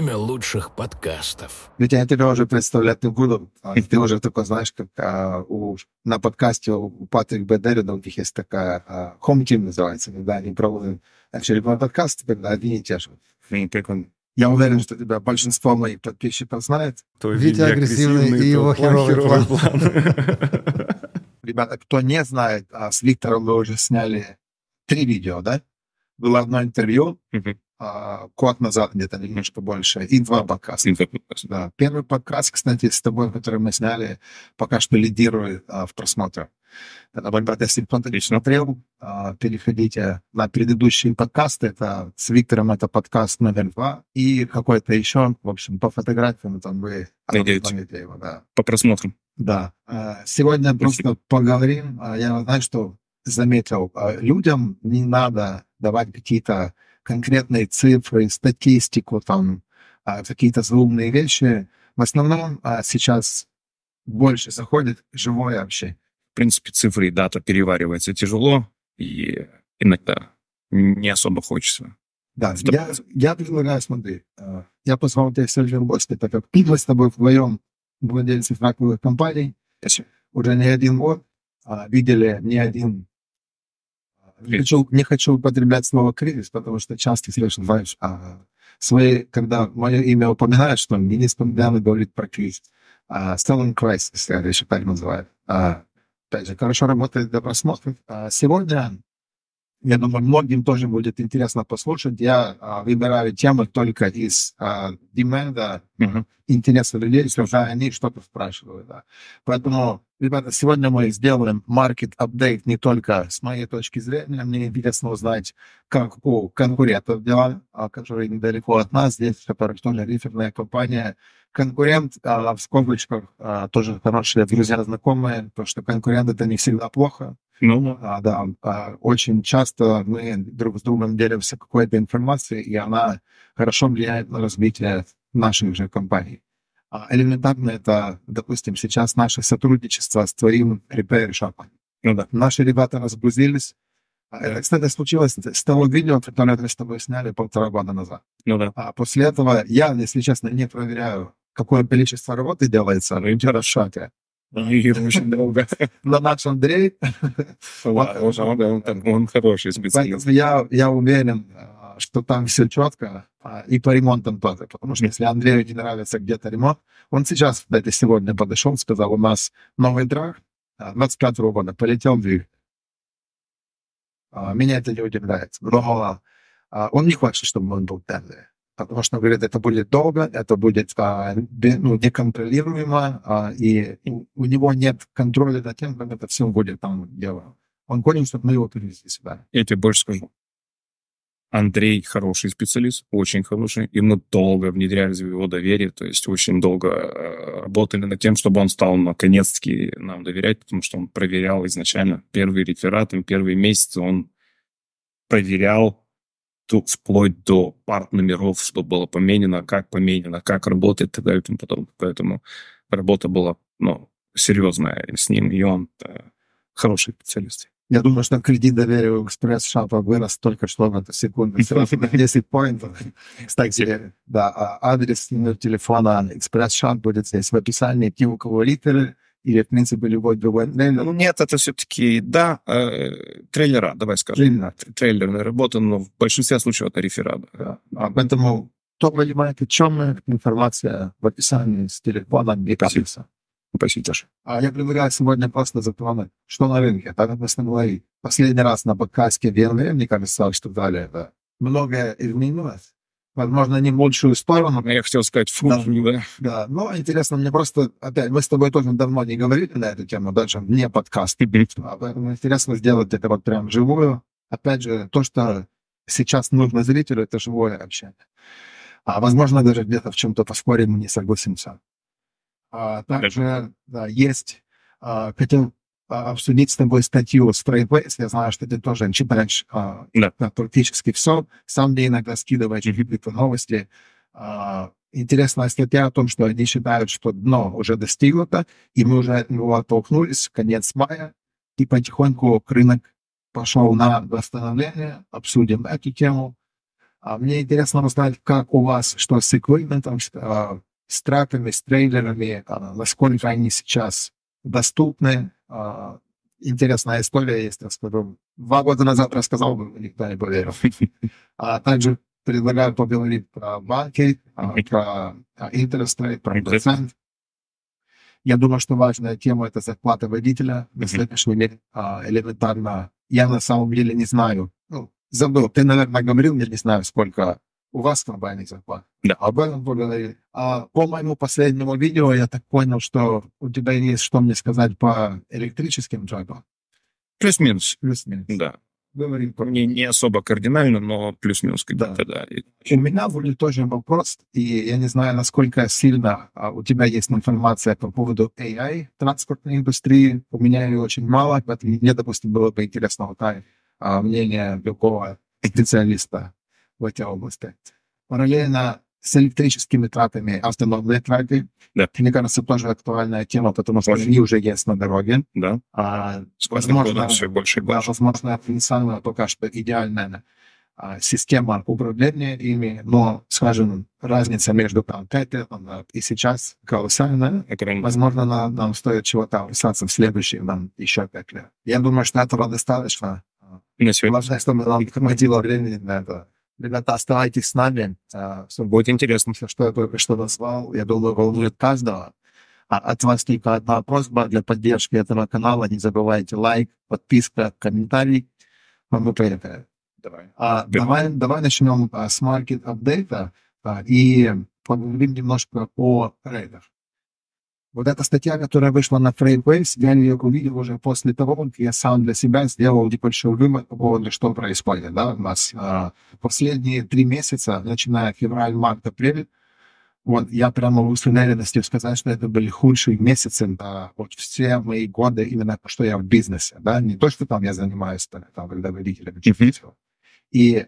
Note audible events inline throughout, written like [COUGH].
время лучших подкастов. Ведь я тебя уже представлять не буду. Ты уже такой, знаешь, как а, у, на подкасте у Патрик Бедерина, у них есть такая а, Home Team называется, когда они проводят а, очередной подкаст, когда одни и те же. Я уверен, что тебя большинство моих подписчиков знает. Твой Витя агрессивный, агрессивный и его херовый, план. [LAUGHS] Ребята, кто не знает, а с Виктором мы уже сняли три видео, да? Было одно интервью, а, год назад где-то немножко больше, и два подкаста. Да. Первый подкаст, кстати, с тобой, который мы сняли, пока что лидирует а, в просмотрах. Это брат если кто-то не смотрел, а, переходите на предыдущие подкасты. Это с Виктором это подкаст номер два и какой-то еще, в общем, по фотографиям там вы найдете его, да. По просмотрам. Да. А, сегодня Спасибо. просто поговорим. А, я знаю, что заметил, а, людям не надо давать какие-то конкретные цифры, статистику, там, а, какие-то заумные вещи. В основном а, сейчас больше заходит живое общение. В принципе, цифры и дата перевариваются тяжело, и иногда не особо хочется. Да, я, я предлагаю, смотри, а, я позвал тебя в Сельфин Босте, так как мы с тобой вдвоем владельцы фраковых компаний Спасибо. уже не один год, видели не один не хочу, не хочу употреблять слово кризис, потому что часто слышно, знаешь, а, свои, когда мое имя упоминают, что мне не постоянно говорит про кризис. А, Stellan Crisis, я еще так называю. А, опять же, хорошо работает для просмотра. А, сегодня я думаю, многим тоже будет интересно послушать. Я а, выбираю темы только из а, деменда, mm-hmm. интереса людей, если уже они что-то спрашивают. Да. Поэтому, ребята, сегодня мы сделаем market update не только с моей точки зрения. Мне интересно узнать, как у конкурентов дела, а, которые недалеко от нас, здесь, которые тоже реферная компания, конкурент, а в скобочках а, тоже хорошие друзья, знакомые, потому что конкурент это не всегда плохо. Ну, а, да. А, очень часто мы друг с другом делимся какой-то информацией, и она хорошо влияет на развитие наших же компаний. А элементарно это, допустим, сейчас наше сотрудничество с твоим Repair Shop. Ну да. Наши ребята разгрузились. А, кстати, случилось с того видео, которое мы с тобой сняли полтора года назад. Ну да. А после этого я, если честно, не проверяю, какое количество работы делается в шаге. Ну, ну, и очень долго. [LAUGHS] Но наш Андрей... Он хороший специалист. Я уверен, э, что там все четко, а, и по ремонтам тоже. Потому что если Андрею не нравится где-то ремонт, он сейчас, кстати, сегодня подошел, сказал, у нас новый драг, 25 э, года, полетел двигатель. Меня это не удивляет. Но а, он не хочет, чтобы он был тендер потому что, говорит, это будет долго, это будет а, ну, неконтролируемо, а, и у него нет контроля над тем, как это все будет там дело. Он понял, что мы его привезли сюда. Я тебе больше скажу. Андрей хороший специалист, очень хороший, и мы долго внедряли в его доверие, то есть очень долго э, работали над тем, чтобы он стал наконец-таки нам доверять, потому что он проверял изначально первые рефераты, первые месяцы он проверял, вплоть до пар номеров, что было поменено, как поменено, как работает и так далее и тому подобное. Поэтому работа была ну, серьезная с ним, и он э, хороший специалист. Я думаю, что кредит доверия у экспресс шапа вырос только что в эту секунду. [LAUGHS] Сразу на 10 поинтов. Кстати, да, а, адрес телефона экспресс шап будет здесь в описании. Те, у кого литеры, или, в принципе, любой другой трейлер? Ну, нет, это все-таки, да, э, трейлера, давай скажем. Трейлер. Трейлерная работа, но в большинстве случаев это реферат. Да. А поэтому, кто понимает, о чем информация в описании с телефоном и таблица. Спасибо, Саша. А я предлагаю сегодня просто затронуть, что на рынке, так как мы с Последний раз на подкасте ВНВ, мне кажется, далее это. Многое изменилось возможно, не в лучшую сторону. Ну, я хотел сказать фу, да. да. Да, ну, но интересно, мне просто, опять, мы с тобой тоже давно не говорили на эту тему, даже не подкаст. А поэтому интересно сделать это вот прям живую. Опять же, то, что сейчас нужно зрителю, это живое общение. А возможно, даже где-то в чем-то поспорим и не согласимся. А также да, есть, а, хотел обсудить а, а с тобой статью с Я знаю, что ты тоже читаешь а, да. практически все. Сам мне иногда скидываешь какие-то новости. А, интересная статья о том, что они считают, что дно уже достигнуто, и мы уже от него оттолкнулись в конец мая, и потихоньку рынок пошел на восстановление. Обсудим эту тему. А мне интересно узнать, как у вас, что с эквипментом, с, а, с трапами, с трейлерами, насколько они сейчас доступны, а, интересная история есть, я скажу, Два года назад рассказал бы, никто не поверил. А также предлагаю поговорить про банки, а, про а, интерстрейт, про процент. Я думаю, что важная тема – это зарплата водителя на следующий день. Элементарно. Я на самом деле не знаю. Ну, забыл. Ты, наверное, говорил, я не знаю, сколько у вас нормальная зарплата. Да. Об этом поговорили. А по моему последнему видео я так понял, что у тебя есть что мне сказать по электрическим джабам. Плюс-минус. Плюс-минус. Да. Говорим про... не, не особо кардинально, но плюс-минус когда да. да. У меня будет тоже вопрос, и я не знаю, насколько сильно а, у тебя есть информация по поводу AI транспортной индустрии. У меня ее очень мало, поэтому мне, допустим, было бы интересно вот, а, мнение другого специалиста в этой области. Параллельно с электрическими тратами автономные траты. Да. Мне кажется, тоже актуальная тема, потому что они уже есть на дороге. Да. А, возможно, все больше и больше. Да, возможно, не самая пока что идеальная а, система управления ими, но, скажем, разница между там 5 там, и сейчас колоссальная. Экран. Возможно, нам, нам стоит чего-то описаться в следующие нам еще 5 лет. Я думаю, что этого достаточно. Главное, чтобы нам хватило времени на это. Ребята, оставайтесь с нами. Э, Все будет интересно. Все, что я только что назвал, я думаю, волнует каждого. А от вас только одна просьба для поддержки этого канала. Не забывайте лайк, подписка, комментарий. А мы приехали. Давай. А, давай, давай начнем а, с маркет апдейта а, э, и поговорим немножко о рейдах. Вот эта статья, которая вышла на Freightwaves, я ее увидел уже после того, как я сам для себя сделал небольшой вывод по поводу, что происходит. Да? У нас э, последние три месяца, начиная февраль, март, апрель, вот я прямо с уверенностью сказать, что это были худшие месяцы, да, вот все мои годы, именно что я в бизнесе, да, не то, что там я занимаюсь, там, там когда вы лидеры, mm-hmm. и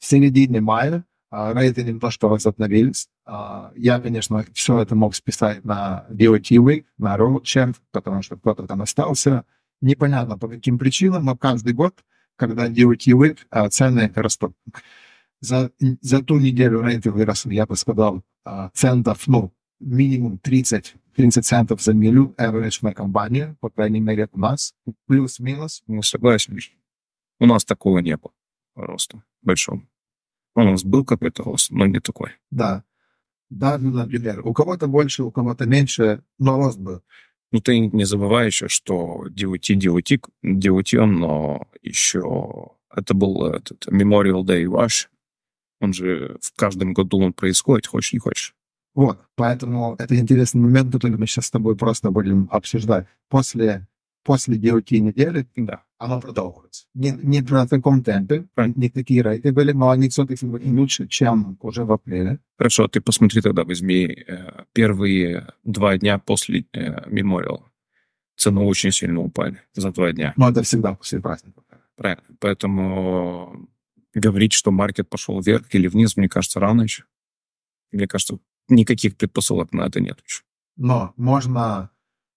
в середине мая а, рейды немножко возобновились. А, я, конечно, все это мог списать на DOT Week, на Road Champ, потому что кто-то там остался. Непонятно по каким причинам, но каждый год, когда DOT Week, а, цены растут. За, за ту неделю рейты вырос. я бы сказал, центов, ну, минимум 30 30 центов за милю average на компанию, по крайней мере, у нас. Плюс-минус. Ну, согласен. У нас такого не было. роста большого. Он У нас был какой-то рост, но не такой. Да. Да, ну, например, у кого-то больше, у кого-то меньше, но рост был. Ну, ты не забывай еще, что DOT, DOT, DOT, но еще это был этот Memorial Day Rush. Он же в каждом году он происходит, хочешь не хочешь. Вот, поэтому это интересный момент, который мы сейчас с тобой просто будем обсуждать. После после 9 недель да. оно продолжится. Не, не в таком темпе, не такие рейты были, но они все-таки были лучше, чем уже в апреле. Хорошо, ты посмотри тогда, возьми э, первые два дня после мемориала. Э, Цены очень сильно упали за два дня. Но это всегда после праздника. Правильно. Поэтому говорить, что маркет пошел вверх или вниз, мне кажется, рано еще. Мне кажется, никаких предпосылок на это нет еще. Но можно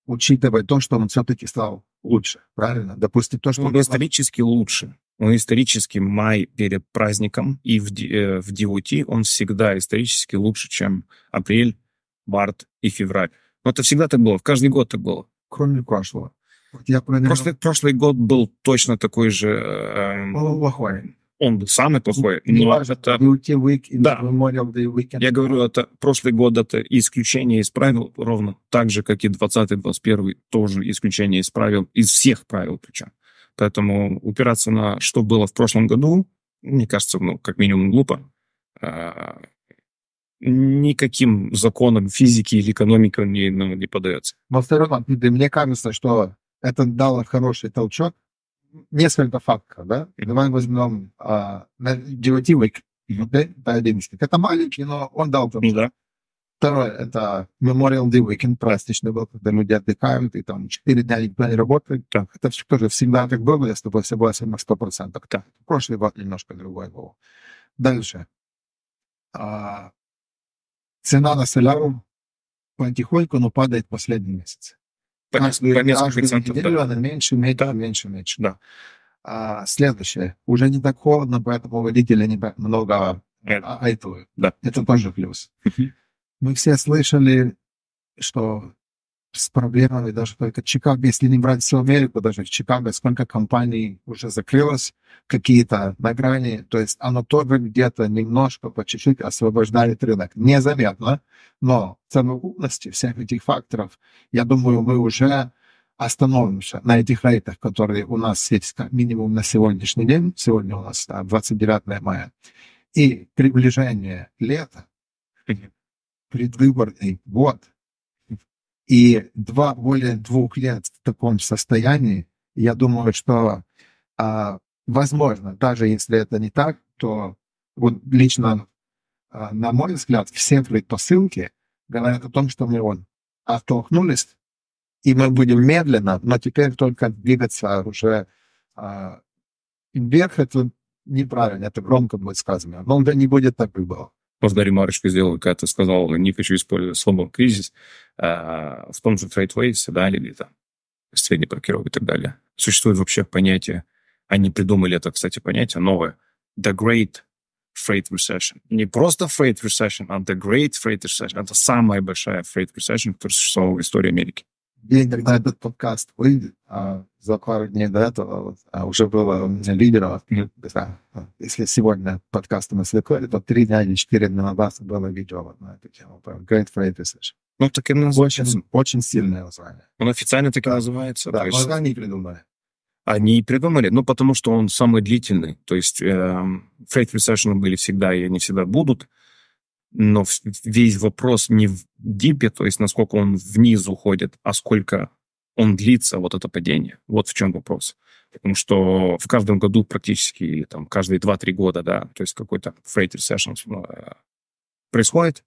учитывая то, что он все-таки стал лучше, правильно? Допустим, то, что... Ну, он, он исторически стал... лучше. Он ну, исторически май перед праздником, и в, э, в DOT он всегда исторически лучше, чем апрель, март и февраль. Но это всегда так было, каждый год так было. Кроме прошлого. Вот я проверил... прошлый, прошлый год был точно такой же... Э, плохой он был самый плохой. Не но важно, это... да. Я говорю, это прошлый год это исключение из правил ровно так же, как и 20-й, 21 тоже исключение из правил, из всех правил причем. Поэтому упираться на что было в прошлом году, мне кажется, ну, как минимум глупо. А, никаким законом физики или экономики он не, ну, не подается. Но все мне кажется, что это дало хороший толчок несколько факторов, да, давай возьмем а, DOT Weekend, ну, это маленький, но он дал там. Да. Второе, это Memorial Day Weekend, праздничный был, когда люди отдыхают, и там четыре дня никто не работает. Так. Это все тоже всегда так было, я с тобой согласен на 100%. Так. Прошлый год немножко другой был. Дальше. А, цена на соляру потихоньку, но падает последний месяц по, а, каждую, по несколько Неделю да. она меньше, меньше, да. меньше, меньше. Да. А, следующее. Уже не так холодно, поэтому водители не так много а, э, а, айтуют. Да. Это тоже плюс. Мы все слышали, что с проблемами даже только Чикаго, если не брать всю Америку, даже в Чикаго сколько компаний уже закрылось, какие-то на грани, то есть оно тоже где-то немножко по чуть-чуть освобождает рынок. Незаметно, но в всех этих факторов, я думаю, мы уже остановимся на этих рейтах, которые у нас есть как минимум на сегодняшний день. Сегодня у нас там, 29 мая. И приближение лета, предвыборный год – и два, более двух лет в таком состоянии, я думаю, что а, возможно, даже если это не так, то вот лично, а, на мой взгляд, все предпосылки говорят о том, что мы вот оттолкнулись, и мы будем медленно, но теперь только двигаться уже а, вверх, это неправильно, это громко будет сказано. Но уже не будет так и было нужна ремарочка сделала, когда ты сказал, не хочу использовать слово «кризис», а в том же TradeWays, да, или там средний блокировки и так далее. Существует вообще понятие, они придумали это, кстати, понятие новое, the great freight recession. Не просто freight recession, а the great freight recession. Это самая большая freight recession, которая существовала в истории Америки день, когда этот подкаст выйдет, а за пару дней до этого вот, а уже было у меня лидера. Ну, да, если сегодня подкаст у нас выходит, то три дня или четыре дня назад было видео вот на эту тему. Great Freight recession. Ну, так и называется. Очень, очень сильное название. Он официально так и называется. Да, есть... они придумали. Они придумали, ну, потому что он самый длительный. То есть э, Freight Recession ну, были всегда и они всегда будут но весь вопрос не в дипе, то есть насколько он вниз уходит, а сколько он длится, вот это падение. Вот в чем вопрос. Потому что в каждом году практически, там каждые 2-3 года, да, то есть какой-то фрейтер session э, происходит,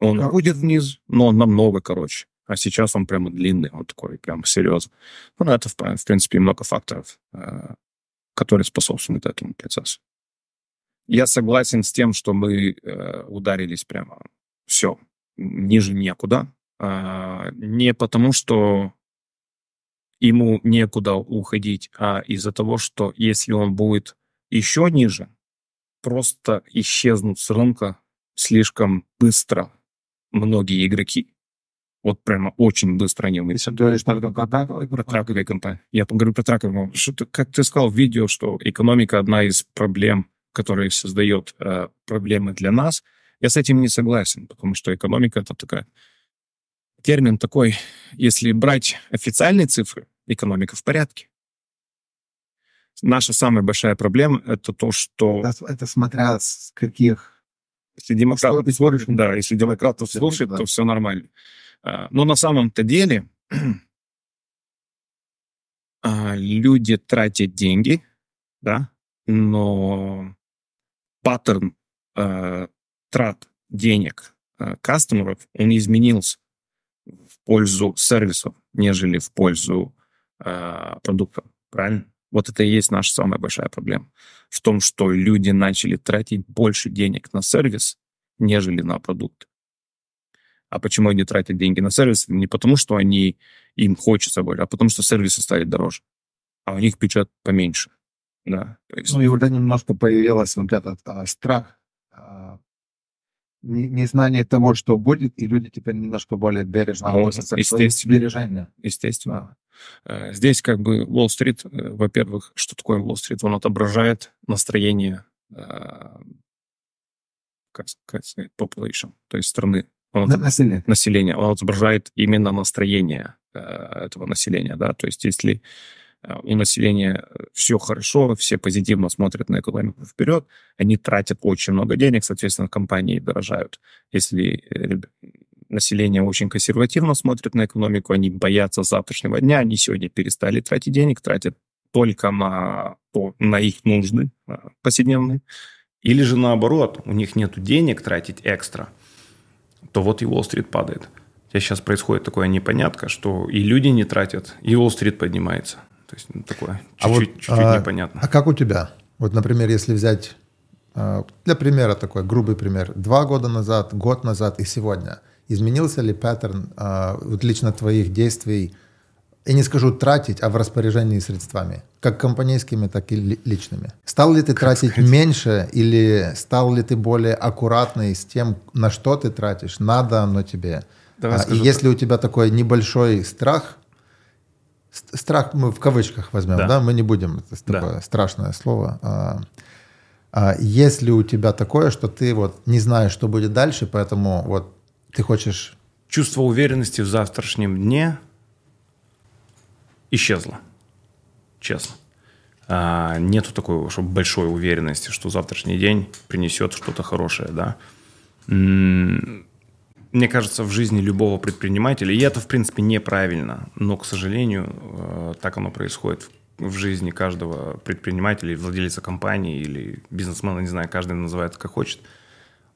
он да. уходит вниз, но он намного короче. А сейчас он прямо длинный, он такой прям серьезный. Ну, это, в принципе, много факторов, э, которые способствуют этому процессу. Я согласен с тем, что мы э, ударились прямо. Все, ниже некуда. А, не потому, что ему некуда уходить, а из-за того, что если он будет еще ниже, просто исчезнут с рынка слишком быстро многие игроки. Вот прямо очень быстро они умеют. Ты говоришь только про траковые конта. Я говорю про траковые. как ты сказал в видео, что экономика одна из проблем который создает э, проблемы для нас, я с этим не согласен, потому что экономика это такая термин такой, если брать официальные цифры, экономика в порядке. Наша самая большая проблема — это то, что... Это, это смотря с каких... Если демократов, слушают, да, если демократов слушает, да. то все нормально. А, но на самом-то деле [CLEARS THROAT] а, люди тратят деньги, да, но паттерн э, трат денег э, кастомеров, он изменился в пользу сервисов, нежели в пользу э, продуктов. Правильно? Вот это и есть наша самая большая проблема. В том, что люди начали тратить больше денег на сервис, нежели на продукт. А почему они тратят деньги на сервис? Не потому, что они, им хочется больше, а потому, что сервисы стали дороже, а у них бюджет поменьше. Да. Есть... Ну и уже немножко появилась вот этот а, страх, а, незнание того, что будет, и люди теперь немножко более бережно ну, относятся естественно. к сбережению. Естественно. Да. А, здесь как бы Уолл-стрит, э, во-первых, что такое Уолл-стрит? Он отображает настроение а, как, как сказать, population, то есть страны. Он, да, население. Население. Он отображает именно настроение э, этого населения, да, то есть если у э, населения э, все хорошо, все позитивно смотрят на экономику вперед, они тратят очень много денег, соответственно, компании дорожают. Если э, население очень консервативно смотрит на экономику, они боятся завтрашнего дня, они сегодня перестали тратить денег, тратят только на, то, на их нужды повседневные. Или же наоборот, у них нет денег тратить экстра, то вот и Уолл-стрит падает. сейчас происходит такое непонятка, что и люди не тратят, и Уолл-стрит поднимается. То есть ну, такое а чуть-чуть, а вот, чуть а, непонятно. А как у тебя? Вот, например, если взять э, для примера такой грубый пример. Два года назад, год назад и сегодня. Изменился ли паттерн э, вот лично твоих действий, я не скажу тратить, а в распоряжении средствами, как компанейскими, так и личными? Стал ли ты как тратить сказать? меньше или стал ли ты более аккуратный с тем, на что ты тратишь, надо оно тебе? Давай а, и если у тебя такой небольшой страх – страх мы в кавычках возьмем, да, да? мы не будем, это такое да. страшное слово. А, а, если у тебя такое, что ты вот не знаешь, что будет дальше, поэтому вот ты хочешь... Чувство уверенности в завтрашнем дне исчезло, честно. А, нету такой чтобы большой уверенности, что завтрашний день принесет что-то хорошее, да. М мне кажется, в жизни любого предпринимателя, и это, в принципе, неправильно, но, к сожалению, э, так оно происходит в жизни каждого предпринимателя, владельца компании или бизнесмена, не знаю, каждый называет как хочет,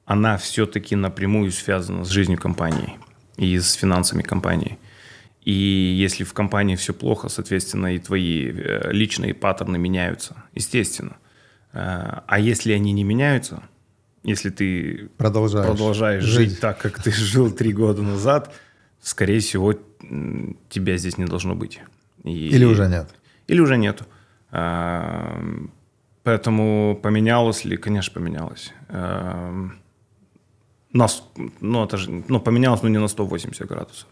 она все-таки напрямую связана с жизнью компании и с финансами компании. И если в компании все плохо, соответственно, и твои э, личные паттерны меняются, естественно. Э, а если они не меняются – если ты продолжаешь, продолжаешь жить. жить так, как ты [LAUGHS] жил три года назад, скорее всего, тебя здесь не должно быть. И, или уже нет. Или уже нет. А, поэтому поменялось ли? Конечно, поменялось. А, нас, ну, это же, ну, поменялось, но ну, не на 180 градусов.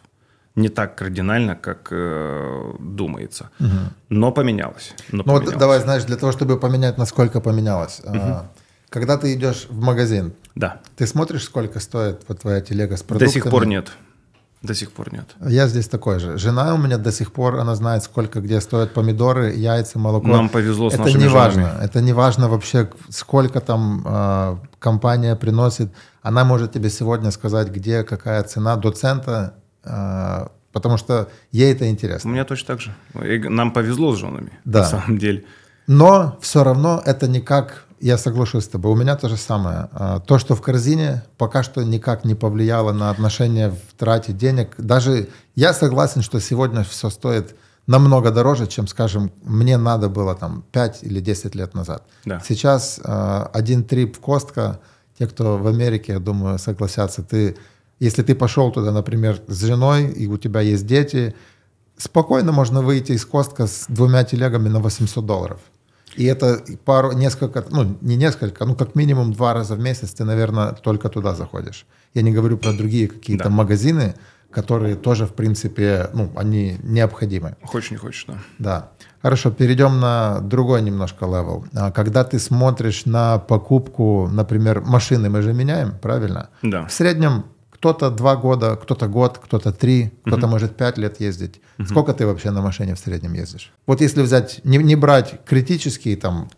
Не так кардинально, как э, думается. Угу. Но поменялось. Но ну, поменялось. вот давай, знаешь, для того, чтобы поменять, насколько поменялось. Угу. Когда ты идешь в магазин, да. ты смотришь, сколько стоит вот твоя телега с продуктами? До сих пор нет. До сих пор нет. Я здесь такой же. Жена у меня до сих пор, она знает, сколько где стоят помидоры, яйца, молоко. Нам повезло с это нашими не важно. Женами. Это не важно вообще, сколько там э, компания приносит. Она может тебе сегодня сказать, где какая цена до цента, э, потому что ей это интересно. У меня точно так же. И нам повезло с женами, да. на самом деле. Но все равно это никак я соглашусь с тобой. У меня то же самое. А, то, что в корзине, пока что никак не повлияло на отношения в трате денег. Даже я согласен, что сегодня все стоит намного дороже, чем, скажем, мне надо было там 5 или 10 лет назад. Да. Сейчас а, один трип в Костка, те, кто в Америке, я думаю, согласятся, ты, если ты пошел туда, например, с женой, и у тебя есть дети, спокойно можно выйти из Костка с двумя телегами на 800 долларов. И это пару, несколько, ну, не несколько, ну, как минимум два раза в месяц ты, наверное, только туда заходишь. Я не говорю про другие какие-то да. магазины, которые тоже, в принципе, ну, они необходимы. Хочешь, не хочешь, да. Да. Хорошо, перейдем на другой немножко левел. А, когда ты смотришь на покупку, например, машины мы же меняем, правильно? Да. В среднем кто-то два года, кто-то год, кто-то три, кто-то uh-huh. может пять лет ездить. Uh-huh. Сколько ты вообще на машине в среднем ездишь? Вот если взять, не, не брать критические там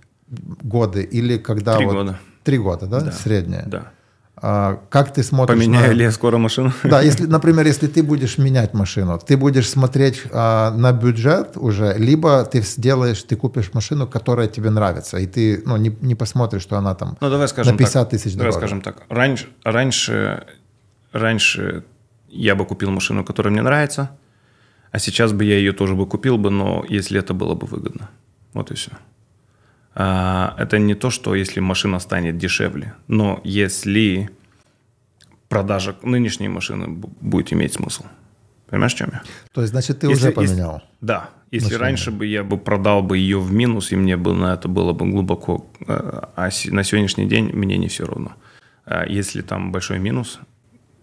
годы или когда... Три вот, года. Три года, да? да. Средняя. Да. А, как ты смотришь... Поменяю на... ли я скоро машину? Да, если, например, если ты будешь менять машину, ты будешь смотреть а, на бюджет уже, либо ты сделаешь, ты купишь машину, которая тебе нравится, и ты ну, не, не посмотришь, что она там ну, давай скажем на 50 так, тысяч дороже. Давай скажем так, раньше, раньше раньше я бы купил машину, которая мне нравится, а сейчас бы я ее тоже бы купил бы, но если это было бы выгодно. Вот и все. А, это не то, что если машина станет дешевле, но если продажа нынешней машины будет иметь смысл. Понимаешь, в чем я? То есть, значит, ты если, уже поменял? Если, да. Если машину. раньше бы я бы продал бы ее в минус, и мне бы на это было бы глубоко... Э, а на сегодняшний день мне не все равно. А если там большой минус,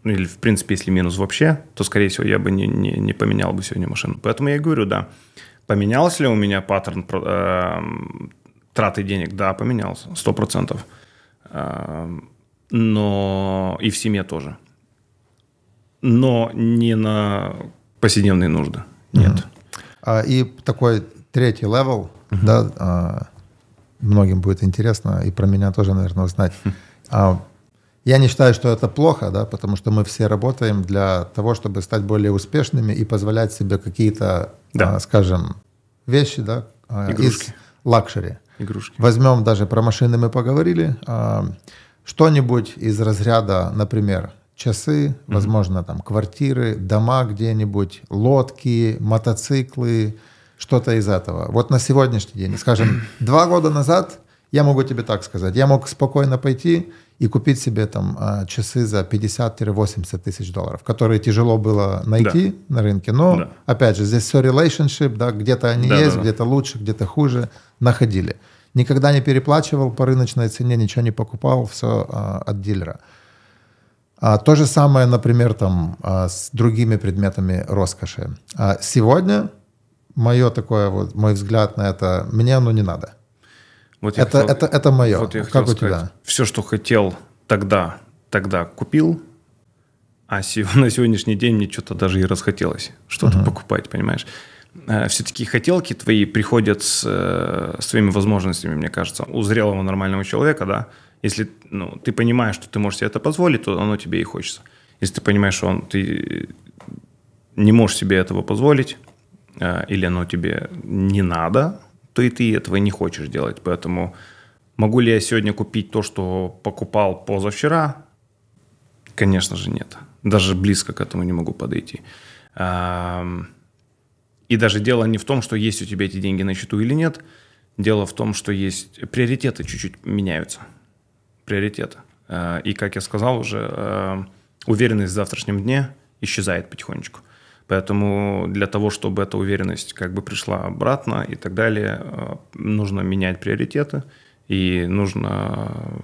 ну или в принципе, если минус вообще, то, скорее всего, я бы не, не, не поменял бы сегодня машину. Поэтому я и говорю, да, поменялся ли у меня паттерн э, траты денег? Да, поменялся, 100%. Э, эм, но и в семье тоже. Но не на повседневные нужды, нет. Mm-hmm. А, и такой третий левел, mm-hmm. да, а, многим будет интересно, и про меня тоже, наверное, узнать. Mm-hmm. [LAUGHS] А, я не считаю, что это плохо, да, потому что мы все работаем для того, чтобы стать более успешными и позволять себе какие-то, да. а, скажем, вещи, да, а, Игрушки. из лакшери. Игрушки. Возьмем даже про машины мы поговорили. А, что-нибудь из разряда, например, часы, mm-hmm. возможно, там квартиры, дома где-нибудь, лодки, мотоциклы, что-то из этого. Вот на сегодняшний день, скажем, два года назад я могу тебе так сказать, я мог спокойно пойти и купить себе там а, часы за 50-80 тысяч долларов, которые тяжело было найти да. на рынке. Но, да. опять же, здесь все relationship, да, где-то они да, есть, да. где-то лучше, где-то хуже, находили. Никогда не переплачивал по рыночной цене, ничего не покупал, все а, от дилера. А, то же самое, например, там а, с другими предметами роскоши. А, сегодня мое такое вот, мой взгляд на это, мне оно не надо. Вот это, хотел, это, это мое. Вот я как у сказать, тебя? Все, что хотел тогда, тогда купил, а [LAUGHS] на сегодняшний день мне что-то даже и расхотелось что-то угу. покупать, понимаешь? Э, Все-таки хотелки твои приходят с, э, с твоими возможностями, мне кажется. У зрелого нормального человека, да, если ну, ты понимаешь, что ты можешь себе это позволить, то оно тебе и хочется. Если ты понимаешь, что он, ты не можешь себе этого позволить, э, или оно тебе не надо, то и ты этого не хочешь делать. Поэтому могу ли я сегодня купить то, что покупал позавчера? Конечно же нет. Даже близко к этому не могу подойти. И даже дело не в том, что есть у тебя эти деньги на счету или нет. Дело в том, что есть приоритеты чуть-чуть меняются. Приоритеты. Э, и, как я сказал уже, э, уверенность в завтрашнем дне исчезает потихонечку. Поэтому для того, чтобы эта уверенность как бы пришла обратно и так далее, э, нужно менять приоритеты и нужно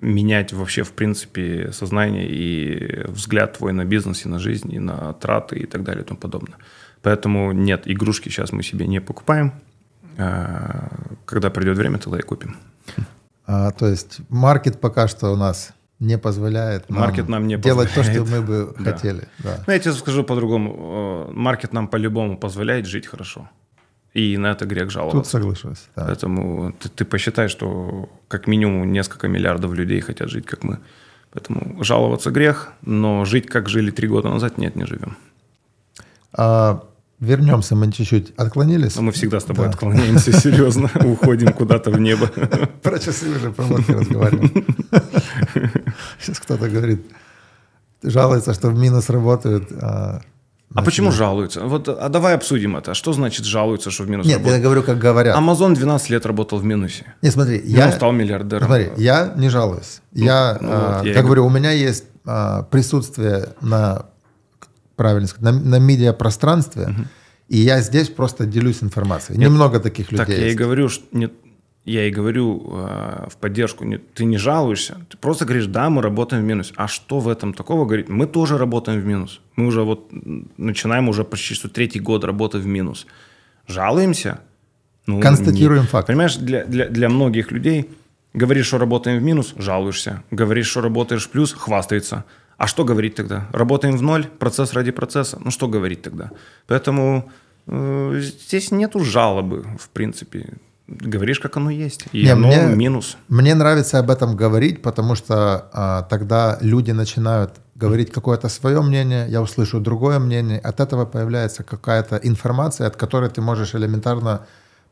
менять вообще, в принципе, сознание и взгляд твой на бизнес и на жизнь, и на траты и так далее и тому подобное. Поэтому нет, игрушки сейчас мы себе не покупаем. Э, когда придет время, тогда и купим. А, то есть маркет пока что у нас не позволяет нам маркет нам не делать позволяет. то, что мы бы да. хотели. Да. Ну, я тебе скажу по-другому. Э, маркет нам по-любому позволяет жить хорошо. И на это грех жаловаться. Тут соглашусь. Да. Поэтому ты, ты посчитай, что как минимум несколько миллиардов людей хотят жить, как мы. Поэтому жаловаться грех, но жить, как жили три года назад, нет, не живем. А Вернемся мы чуть-чуть. Отклонились? Но а мы всегда с тобой да. отклоняемся, серьезно. [LAUGHS] Уходим куда-то в небо. [LAUGHS] Про часы уже, про лодки разговариваем. [LAUGHS] Сейчас кто-то говорит, жалуется, что в минус работают. А, а почему жалуются? Вот, а давай обсудим это. А что значит жалуются, что в минус Нет, работают? я говорю, как говорят. Амазон 12 лет работал в минусе. Не, смотри, Потом я... стал миллиардером. Смотри, я не жалуюсь. Ну, я, ну, а, вот, я, я говорю, у меня есть а, присутствие на правильно сказать, на, на медиапространстве, угу. и я здесь просто делюсь информацией. Нет, Немного таких людей. Так я есть. и говорю, что нет, я и говорю э, в поддержку, не, ты не жалуешься, ты просто говоришь, да, мы работаем в минус. А что в этом такого? Говорит, мы тоже работаем в минус. Мы уже вот начинаем уже почти что третий год работы в минус. Жалуемся? Ну, Констатируем не, факт. Понимаешь, для, для, для многих людей говоришь, что работаем в минус, жалуешься. Говоришь, что работаешь в плюс, хвастается. А что говорить тогда? Работаем в ноль, процесс ради процесса. Ну что говорить тогда? Поэтому э, здесь нету жалобы, в принципе. Говоришь, как оно есть. И Не, оно мне, минус. Мне нравится об этом говорить, потому что э, тогда люди начинают говорить какое-то свое мнение, я услышу другое мнение. От этого появляется какая-то информация, от которой ты можешь элементарно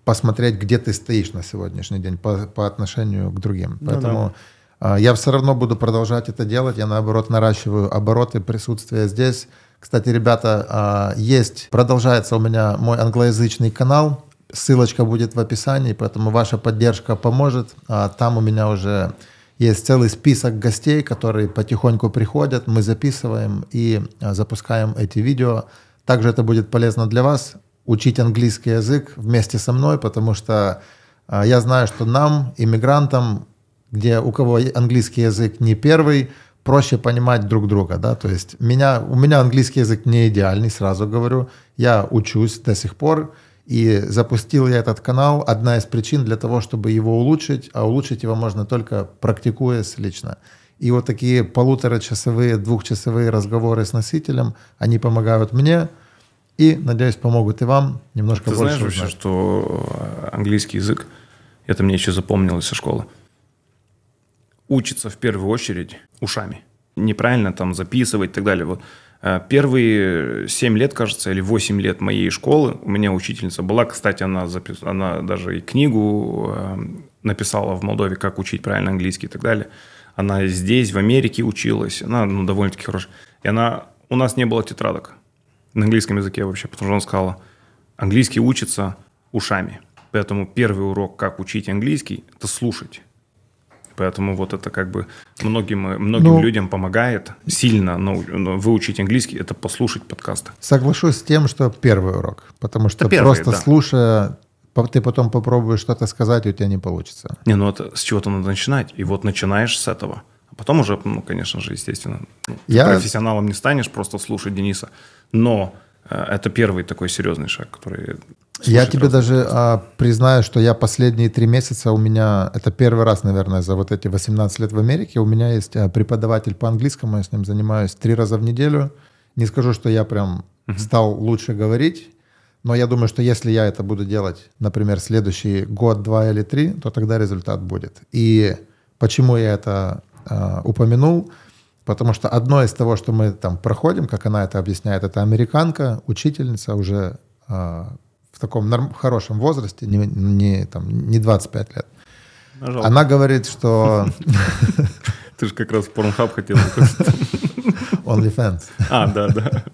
посмотреть, где ты стоишь на сегодняшний день по, по отношению к другим. Ну Поэтому ну, да. А, я все равно буду продолжать это делать. Я, наоборот, наращиваю обороты присутствия здесь. Кстати, ребята, а, есть, продолжается у меня мой англоязычный канал. Ссылочка будет в описании, поэтому ваша поддержка поможет. А, там у меня уже есть целый список гостей, которые потихоньку приходят. Мы записываем и запускаем эти видео. Также это будет полезно для вас учить английский язык вместе со мной, потому что я знаю, что нам, иммигрантам, где у кого английский язык не первый, проще понимать друг друга, да, то есть меня, у меня английский язык не идеальный, сразу говорю, я учусь до сих пор, и запустил я этот канал, одна из причин для того, чтобы его улучшить, а улучшить его можно только практикуясь лично. И вот такие полуторачасовые, двухчасовые разговоры с носителем, они помогают мне, и, надеюсь, помогут и вам немножко Ты больше. Ты знаешь узнать. вообще, что английский язык, это мне еще запомнилось со школы, учится в первую очередь ушами. Неправильно там записывать и так далее. Вот э, Первые 7 лет, кажется, или 8 лет моей школы у меня учительница была. Кстати, она, запис... она даже и книгу э, написала в Молдове, как учить правильно английский и так далее. Она здесь, в Америке училась. Она ну, довольно-таки хорошая. И она... у нас не было тетрадок на английском языке вообще, потому что она сказала, английский учится ушами. Поэтому первый урок, как учить английский, это слушать. Поэтому вот это как бы многим, многим ну, людям помогает сильно но выучить английский, это послушать подкасты. Соглашусь с тем, что первый урок. Потому что первый, просто да. слушая ты потом попробуешь что-то сказать, и у тебя не получится. Не, ну это с чего-то надо начинать. И вот начинаешь с этого. А потом уже, ну, конечно же, естественно, ну, Я... профессионалом не станешь просто слушать Дениса. Но э, это первый такой серьезный шаг, который Слушай, я тебе даже а, признаю, что я последние три месяца у меня, это первый раз, наверное, за вот эти 18 лет в Америке, у меня есть а, преподаватель по английскому, я с ним занимаюсь три раза в неделю. Не скажу, что я прям угу. стал лучше говорить, но я думаю, что если я это буду делать, например, следующий год, два или три, то тогда результат будет. И почему я это а, упомянул? Потому что одно из того, что мы там проходим, как она это объясняет, это американка, учительница уже... А, таком норм, хорошем возрасте, не, не, там, не 25 лет. Нажал. Ну, она говорит, что... [LAUGHS] Ты же как раз порнхаб хотел. [LAUGHS] OnlyFans. А, да, да. [LAUGHS]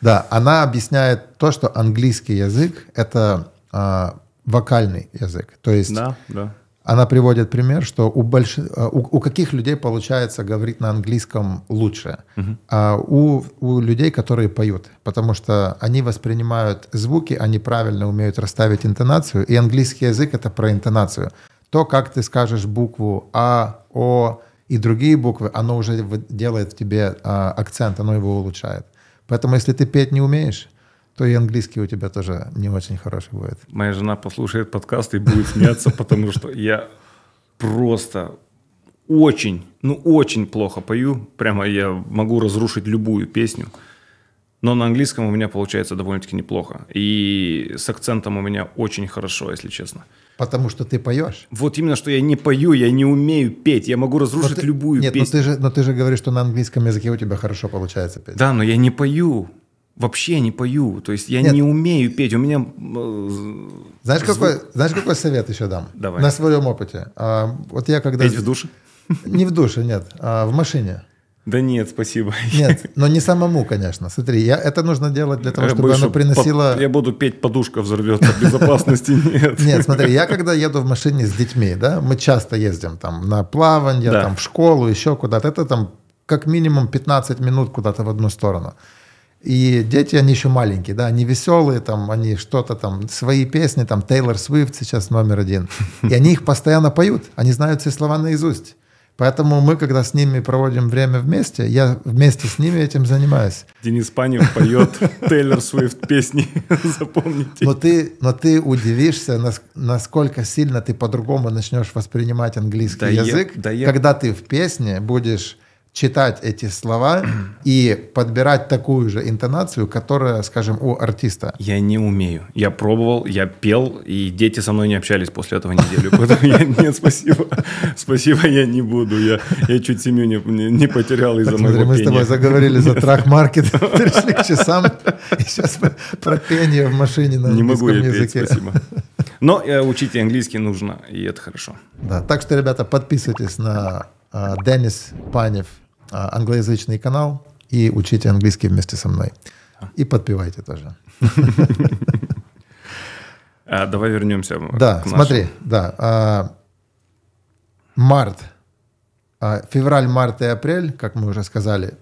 Да, она объясняет то, что английский язык — это а, вокальный язык. То есть да, да. Она приводит пример, что у, больш... Э, у, у каких людей получается говорить на английском лучше, угу. а у, у людей, которые поют, потому что они воспринимают звуки, они правильно умеют расставить интонацию, и английский язык это про интонацию. То, как ты скажешь букву А, О и другие буквы, оно уже делает в тебе а, акцент, оно его улучшает. Поэтому если ты петь не умеешь, то и английский у тебя тоже не очень хороший будет. Моя жена послушает подкаст и будет смеяться, потому что я просто очень, ну очень плохо пою. Прямо я могу разрушить любую песню. Но на английском у меня получается довольно-таки неплохо. И с акцентом у меня очень хорошо, если честно. Потому что ты поешь. Вот именно, что я не пою, я не умею петь. Я могу разрушить но ты, любую нет, песню. Нет, но но ты же говоришь, что на английском языке у тебя хорошо получается петь. Да, но я не пою вообще не пою, то есть я Нет. не умею петь, у меня... Э, знаешь, звук... какой, знаешь, какой совет еще дам? Давай. На своем опыте. А, вот я когда... Петь в душе? Не в душе, нет, а в машине. Да нет, спасибо. Нет, но не самому, конечно. Смотри, я, это нужно делать для э, того, я чтобы боюсь, оно приносило... По, я буду петь, подушка взорвется а безопасности [LAUGHS] нет. Нет, смотри, я когда еду в машине с детьми, да, мы часто ездим там на плавание, да. там в школу, еще куда-то, это там как минимум 15 минут куда-то в одну сторону. И дети, они еще маленькие, да, они веселые, там, они что-то там, свои песни, там, Тейлор Свифт сейчас номер один. И они их постоянно поют, они знают все слова наизусть. Поэтому мы, когда с ними проводим время вместе, я вместе с ними этим занимаюсь. Денис Панев поет Тейлор Свифт песни, [LAUGHS] запомните. Но ты, но ты удивишься, насколько сильно ты по-другому начнешь воспринимать английский да язык, я, да я... когда ты в песне будешь читать эти слова и подбирать такую же интонацию, которая, скажем, у артиста. Я не умею. Я пробовал, я пел, и дети со мной не общались после этого неделю. Поэтому я, нет, [LAUGHS] спасибо. Спасибо, я не буду. Я, я чуть семью не, не, не потерял из-за моего Мы с тобой заговорили за трах-маркет, [LAUGHS] [LAUGHS] пришли к часам, и сейчас про пение в машине на английском языке. Не могу я петь, спасибо. Но э, учить английский нужно, и это хорошо. Да, так что, ребята, подписывайтесь на а, Денис Панев, а, англоязычный канал, и учите английский вместе со мной. И подпевайте тоже. А, давай вернемся. Да, смотри, да. март, февраль, март и апрель, как мы уже сказали,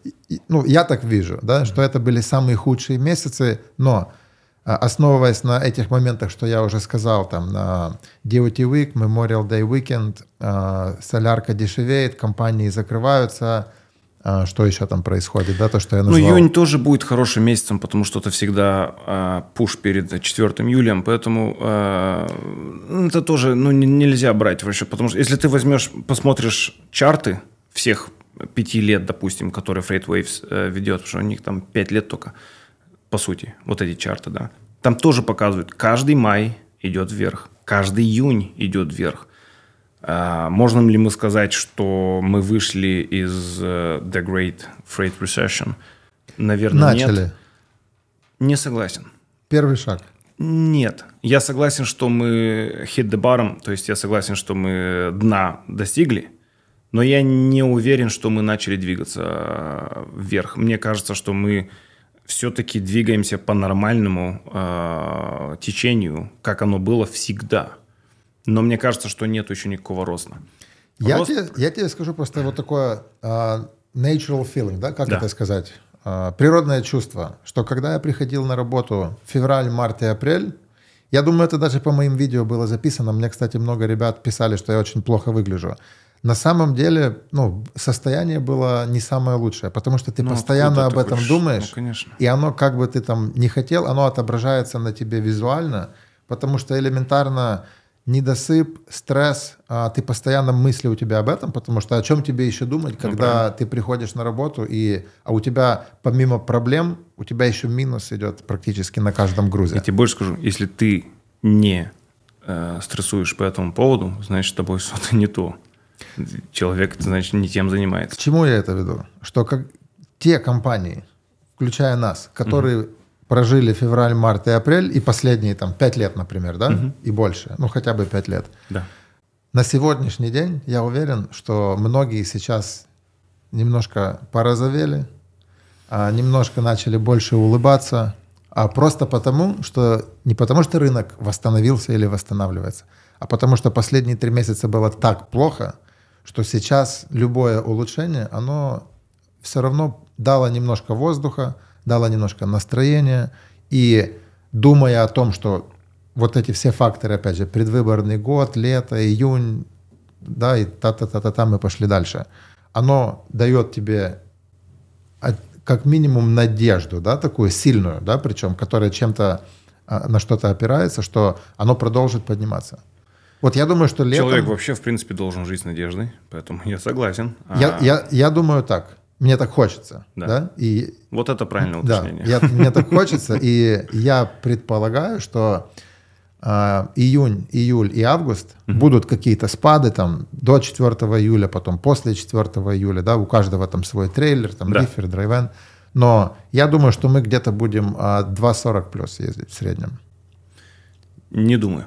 ну, я так вижу, да, что это были самые худшие месяцы, но а, основываясь на этих моментах, что я уже сказал, там на DOT Week, Memorial Day Weekend, а, солярка дешевеет, компании закрываются, а, что еще там происходит, да, то, что я ну, назвал. Ну, июнь тоже будет хорошим месяцем, потому что это всегда э, пуш перед 4 июлем, поэтому э, это тоже, ну, не, нельзя брать вообще, потому что если ты возьмешь, посмотришь чарты всех пяти лет, допустим, которые Freight Waves э, ведет, потому что у них там пять лет только, э, по сути, вот эти чарты, да. Там тоже показывают, каждый май идет вверх, каждый июнь идет вверх. А, Можно ли мы сказать, что мы вышли из э, The Great Freight Recession? Наверное, Начали. нет. Не согласен. Первый шаг. Нет. Я согласен, что мы hit the bottom, то есть я согласен, что мы дна достигли, но я не уверен, что мы начали двигаться э, вверх. Мне кажется, что мы все-таки двигаемся по нормальному э, течению, как оно было всегда. Но мне кажется, что нет еще никакого роста. Я, Рост... тебе, я тебе скажу просто вот такое э, natural feeling, да, как да. это сказать? Э, природное чувство, что когда я приходил на работу февраль, март и апрель, я думаю, это даже по моим видео было записано. Мне, кстати, много ребят писали, что я очень плохо выгляжу на самом деле, ну, состояние было не самое лучшее, потому что ты ну, постоянно об этом хочешь? думаешь, ну, конечно. и оно, как бы ты там не хотел, оно отображается на тебе визуально, потому что элементарно недосып, стресс, а ты постоянно мысли у тебя об этом, потому что о чем тебе еще думать, ну, когда ну, ты приходишь на работу, и, а у тебя помимо проблем, у тебя еще минус идет практически на каждом грузе. Я тебе больше скажу, если ты не э, стрессуешь по этому поводу, значит, с тобой что-то не то человек, значит, не тем занимается. К чему я это веду? Что как те компании, включая нас, которые угу. прожили февраль, март и апрель, и последние там 5 лет, например, да, угу. и больше, ну хотя бы 5 лет. Да. На сегодняшний день я уверен, что многие сейчас немножко порозовели, а, немножко начали больше улыбаться, а просто потому, что не потому, что рынок восстановился или восстанавливается – а потому что последние три месяца было так плохо, что сейчас любое улучшение, оно все равно дало немножко воздуха, дало немножко настроения, и думая о том, что вот эти все факторы, опять же, предвыборный год, лето, июнь, да, и та-та-та-та-та, мы пошли дальше. Оно дает тебе как минимум надежду, да, такую сильную, да, причем, которая чем-то а, на что-то опирается, что оно продолжит подниматься. Вот я думаю, что летом... Человек вообще, в принципе, должен жить с надеждой, поэтому я согласен. А... Я, я, я думаю так. Мне так хочется. Да. да? И... Вот это правильное уточнение. Да, я, мне так хочется. И я предполагаю, что э, июнь, июль и август угу. будут какие-то спады там до 4 июля, потом после 4 июля. Да? У каждого там свой трейлер, там да. рифер, драйвен. Но я думаю, что мы где-то будем э, а, 2.40 плюс ездить в среднем. Не думаю.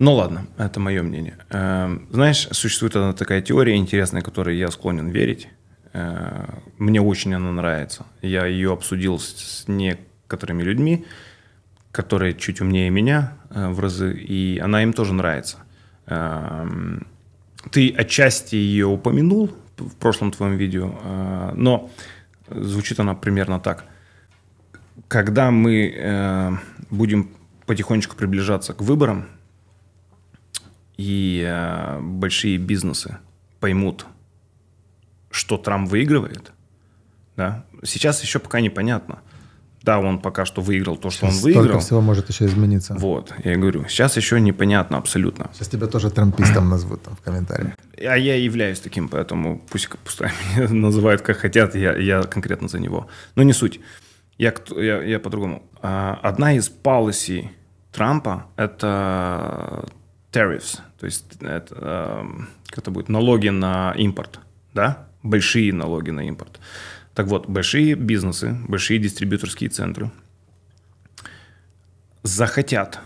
Ну ладно, это мое мнение. Эм, знаешь, существует одна такая теория интересная, которой я склонен верить. Э, мне очень она нравится. Я ее обсудил с некоторыми людьми, которые чуть умнее меня э, в разы, и она им тоже нравится. Эм, ты отчасти ее упомянул в прошлом твоем видео, э, но звучит она примерно так. Когда мы будем потихонечку приближаться к выборам, и э, большие бизнесы поймут, что Трамп выигрывает, да, сейчас еще пока непонятно. Да, он пока что выиграл то, что сейчас он выиграл. Столько всего может еще измениться. Вот, я говорю, сейчас еще непонятно абсолютно. Сейчас тебя тоже трампистом назовут там в комментариях. А я являюсь таким, поэтому пусть, пусть меня [LAUGHS] называют как хотят, я, я конкретно за него. Но не суть. Я, я, я по-другому. А, одна из полосий Трампа – это tariffs, то есть э, это, эм, как это будет, налоги на импорт, да, большие налоги на импорт. Так вот, большие бизнесы, большие дистрибьюторские центры захотят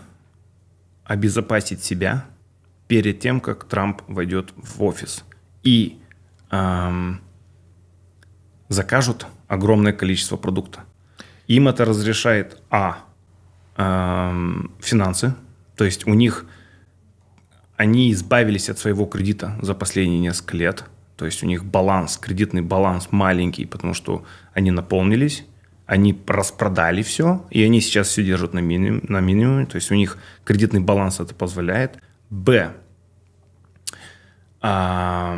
обезопасить себя перед тем, как Трамп войдет в офис. И эм, закажут огромное количество продукта. Им это разрешает, а, эм, финансы, то есть у них они избавились от своего кредита за последние несколько лет. То есть у них баланс, кредитный баланс маленький, потому что они наполнились, они распродали все, и они сейчас все держат на, минимум, на минимуме. То есть у них кредитный баланс это позволяет. Б. А,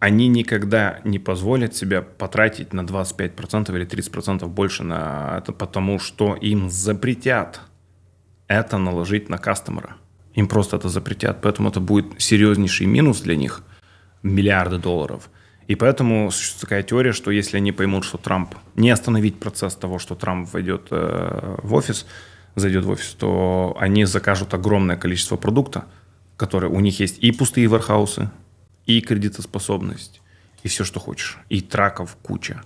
они никогда не позволят себе потратить на 25% или 30% больше на это, потому что им запретят это наложить на кастомера им просто это запретят. Поэтому это будет серьезнейший минус для них, миллиарды долларов. И поэтому существует такая теория, что если они поймут, что Трамп не остановить процесс того, что Трамп войдет э, в офис, зайдет в офис, то они закажут огромное количество продукта, которое у них есть и пустые вархаусы, и кредитоспособность, и все, что хочешь, и траков куча.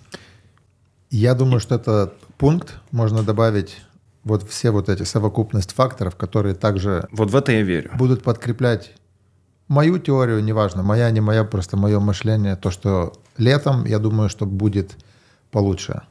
Я думаю, и... что этот пункт можно добавить вот все вот эти совокупность факторов, которые также... Вот в это я верю. Будут подкреплять мою теорию, неважно, моя, не моя, просто мое мышление, то, что летом, я думаю, что будет получше.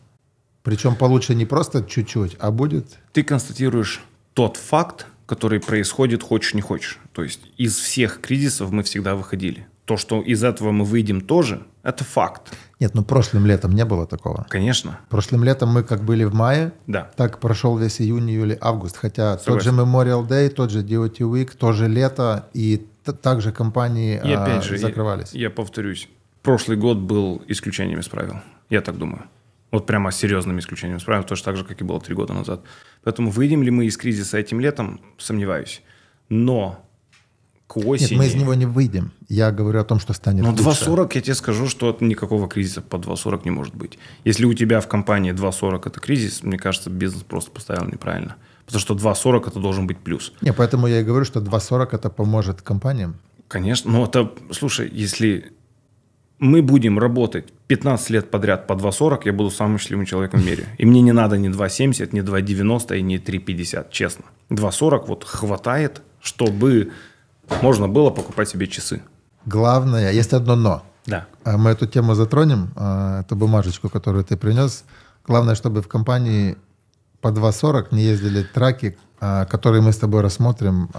Причем получше не просто чуть-чуть, а будет... Ты констатируешь тот факт, который происходит, хочешь не хочешь. То есть из всех кризисов мы всегда выходили. То, что из этого мы выйдем тоже, это факт. Нет, ну прошлым летом не было такого. Конечно. Прошлым летом мы как были в мае, да. так прошел весь июнь, июль, август. Хотя Согласен. тот же Memorial Day, тот же DOT Week, тоже лето, и также компании и опять а, же, закрывались. Я, я повторюсь, прошлый год был исключением из правил, я так думаю. Вот прямо серьезным исключением из правил, точно так же, как и было три года назад. Поэтому выйдем ли мы из кризиса этим летом, сомневаюсь. Но к осени. Нет, мы из него не выйдем. Я говорю о том, что станет Но ну, 2.40, я тебе скажу, что никакого кризиса по 2.40 не может быть. Если у тебя в компании 2.40 это кризис, мне кажется, бизнес просто поставил неправильно. Потому что 2.40 это должен быть плюс. Не, поэтому я и говорю, что 2.40 это поможет компаниям. Конечно, но ну, это, слушай, если мы будем работать 15 лет подряд по 2.40, я буду самым счастливым человеком в мире. И мне не надо ни 2.70, ни 2.90 и ни 3.50, честно. 2.40 вот хватает, чтобы можно было покупать себе часы. Главное, а есть одно но. Да. А мы эту тему затронем, а, эту бумажечку, которую ты принес. Главное, чтобы в компании по 2.40 не ездили траки, которые мы с тобой рассмотрим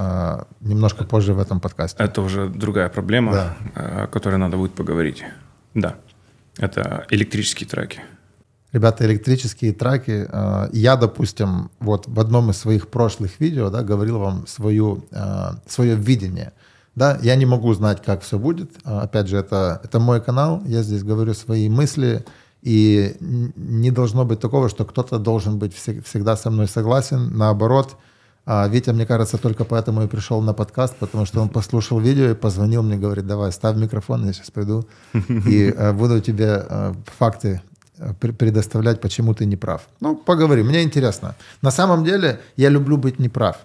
немножко позже в этом подкасте. Это уже другая проблема, да. о которой надо будет поговорить. Да, это электрические траки. Ребята, электрические траки. А, я, допустим, вот в одном из своих прошлых видео да, говорил вам свою, а, свое видение. Да, я не могу знать, как все будет. А, опять же, это, это мой канал, я здесь говорю свои мысли, и не должно быть такого, что кто-то должен быть всегда со мной согласен. Наоборот, Витя, мне кажется, только поэтому и пришел на подкаст, потому что он послушал видео и позвонил мне, говорит, давай, ставь микрофон, я сейчас приду и буду тебе факты предоставлять, почему ты не прав. Ну, поговорим, мне интересно. На самом деле я люблю быть неправ.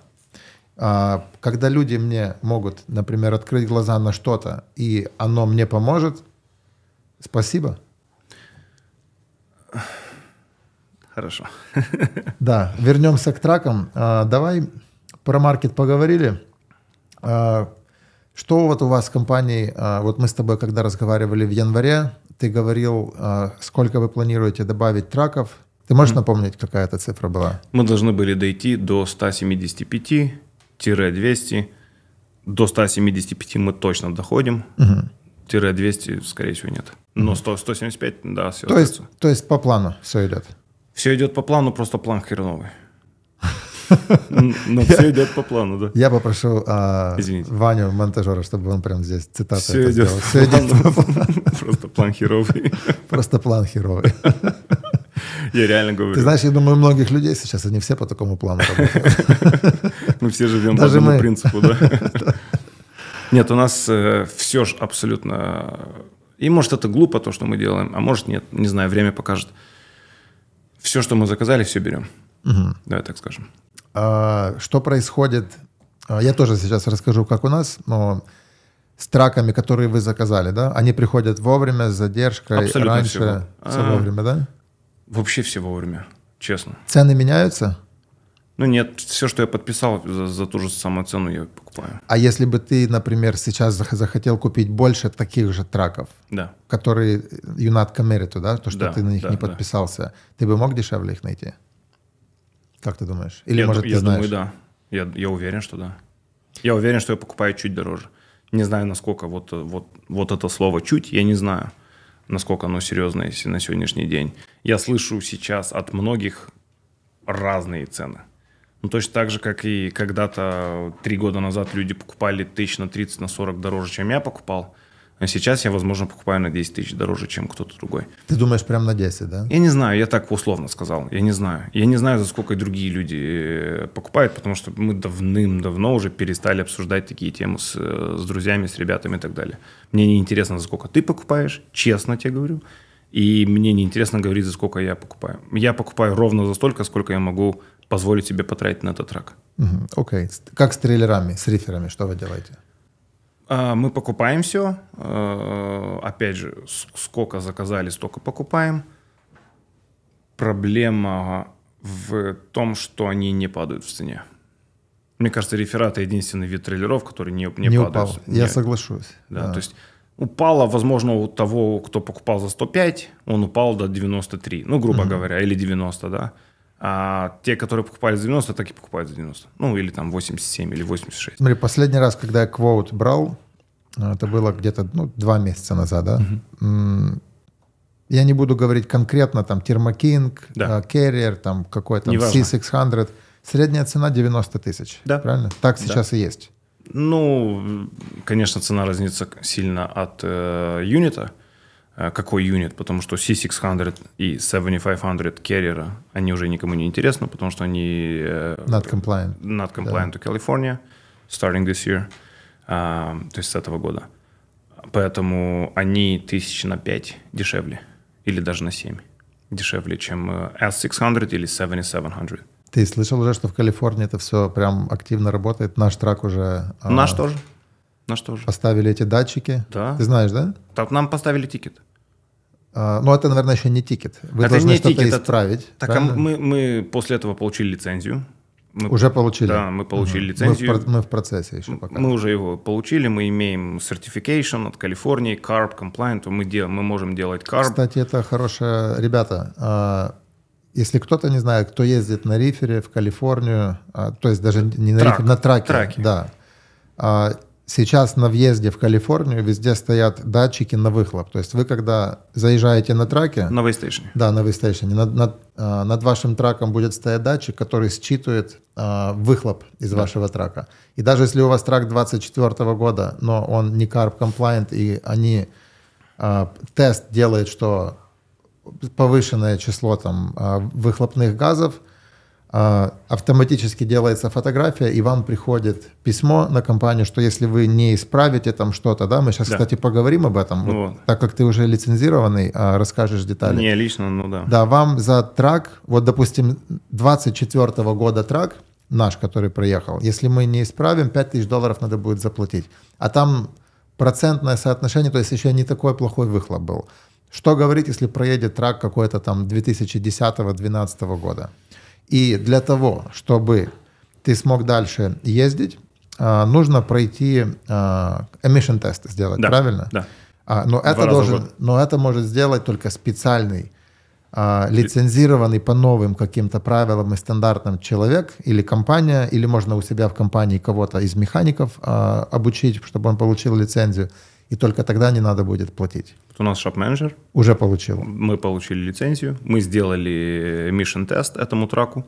А, когда люди мне могут, например, открыть глаза на что-то, и оно мне поможет, спасибо. Хорошо. Да, вернемся к тракам. А, давай про маркет поговорили. А, что вот у вас в компании, вот мы с тобой когда разговаривали в январе, ты говорил, а, сколько вы планируете добавить траков. Ты можешь напомнить, какая эта цифра была? Мы должны были дойти до 175-200. До 175 мы точно доходим. mm Тире 200, скорее всего, нет. Но 100, 175, да, все. То есть, то есть по плану все идет? Все идет по плану, просто план хреновый. [LAUGHS] Но все идет по плану, да. Я попрошу а, Ваню монтажера, чтобы он прям здесь цитаты Все идет по плану. [LAUGHS] Просто план херовый. [LAUGHS] Просто план херовый. Я реально говорю. Ты знаешь, я думаю, многих людей сейчас, они все по такому плану работают. Мы все живем по этому принципу, да. Нет, у нас э, все же абсолютно... Э, и может это глупо, то, что мы делаем, а может нет, не знаю, время покажет. Все, что мы заказали, все берем. Угу. Давай так скажем. А, что происходит? А, я тоже сейчас расскажу, как у нас, но с траками, которые вы заказали, да? Они приходят вовремя, с задержкой, Абсолютно раньше, все а, вовремя, да? Вообще все вовремя, честно. Цены меняются? Ну нет, все, что я подписал, за, за ту же самую цену я покупаю. А если бы ты, например, сейчас захотел купить больше таких же траков, да. которые Юнат Камериту, да, то, что да, ты на них да, не подписался, да. ты бы мог дешевле их найти? Как ты думаешь? Или, я, может, я ты знаешь? думаю, да. Я, я уверен, что да. Я уверен, что я покупаю чуть дороже. Не знаю, насколько вот, вот, вот это слово «чуть», я не знаю, насколько оно серьезное на сегодняшний день. Я слышу сейчас от многих разные цены. Ну, точно так же, как и когда-то три года назад люди покупали тысяч на 30, на 40 дороже, чем я покупал – а сейчас я, возможно, покупаю на 10 тысяч дороже, чем кто-то другой. Ты думаешь прям на 10, да? Я не знаю, я так условно сказал. Я не знаю. Я не знаю, за сколько другие люди э, покупают, потому что мы давным-давно уже перестали обсуждать такие темы с, э, с друзьями, с ребятами и так далее. Мне не интересно, за сколько ты покупаешь, честно тебе говорю. И мне не интересно говорить, за сколько я покупаю. Я покупаю ровно за столько, сколько я могу позволить себе потратить на этот трак. Окей. Okay. Как с трейлерами, с риферами, что вы делаете? А, мы покупаем все. А, опять же, сколько заказали, столько покупаем. Проблема в том, что они не падают в цене. Мне кажется, рефераты единственный вид трейлеров, который не, не, не падает. Упал. Я не, соглашусь. Да, да. То есть упало, возможно, у того, кто покупал за 105, он упал до 93, ну, грубо угу. говоря, или 90, да. А те, которые покупали за 90, так и покупают за 90. Ну, или там 87, или 86. Смотри, последний раз, когда я квоут брал, а, это было где-то ну, два месяца назад, да? Угу. Я не буду говорить конкретно, там, Термокинг, да. А, Carrier, там, какой-то C600. Средняя цена 90 тысяч, да. правильно? Так сейчас да. и есть. Ну, конечно, цена разнится сильно от э, юнита, Э, какой юнит, потому что C600 и 7500 керрера, они уже никому не интересны, потому что они... Э, not compliant. Not compliant yeah. to California starting this year, а, то есть с этого года. Поэтому они тысяч на 5 дешевле или даже на 7 дешевле, чем э, S600 или 7700. Ты слышал уже, что в Калифорнии это все прям активно работает? Наш трак уже... А, Наш а... тоже. На что же? Поставили эти датчики. Да. Ты знаешь, да? Так нам поставили тикет. А, ну, это, наверное, еще не тикет. Вы это должны что-то тикет, исправить. Это... Так а мы, мы после этого получили лицензию. Мы, Уже получили? Да, мы получили угу. лицензию. Мы в, мы в процессе еще пока. Мы уже его получили, мы имеем certification от Калифорнии, CARB compliant, мы, дел, мы можем делать CARB. Кстати, это хорошая... Ребята, а, если кто-то не знает, кто ездит на рифере в Калифорнию, а, то есть даже не на Трак. рифере, на траке. Траки. Да. А, сейчас на въезде в Калифорнию везде стоят датчики на выхлоп. То есть вы, когда заезжаете на траке... На вейстейшне. Да, на вейстейшне. Над, над, а, над вашим траком будет стоять датчик, который считывает э, выхлоп из да. вашего трака. И даже если у вас трак 24 года, но он не carb compliant, и они... Э, тест делает, что повышенное число там выхлопных газов, а, автоматически делается фотография, и вам приходит письмо на компанию, что если вы не исправите там что-то, да, мы сейчас, да. кстати, поговорим об этом, ну, вот, вот. так как ты уже лицензированный, а, расскажешь детали. Не, лично, ну да. Да, вам за трак, вот, допустим, 24 -го года трак, наш, который проехал, если мы не исправим, 5000 долларов надо будет заплатить. А там процентное соотношение, то есть еще не такой плохой выхлоп был. Что говорить, если проедет трак какой-то там 2010-2012 года? И для того, чтобы ты смог дальше ездить, а, нужно пройти а, emission тест сделать, да, правильно? Да. А, но это должен, но это может сделать только специальный а, лицензированный по новым каким-то правилам и стандартам человек или компания, или можно у себя в компании кого-то из механиков а, обучить, чтобы он получил лицензию и только тогда не надо будет платить. Вот у нас шоп-менеджер. Уже получил. Мы получили лицензию, мы сделали мишен-тест этому траку,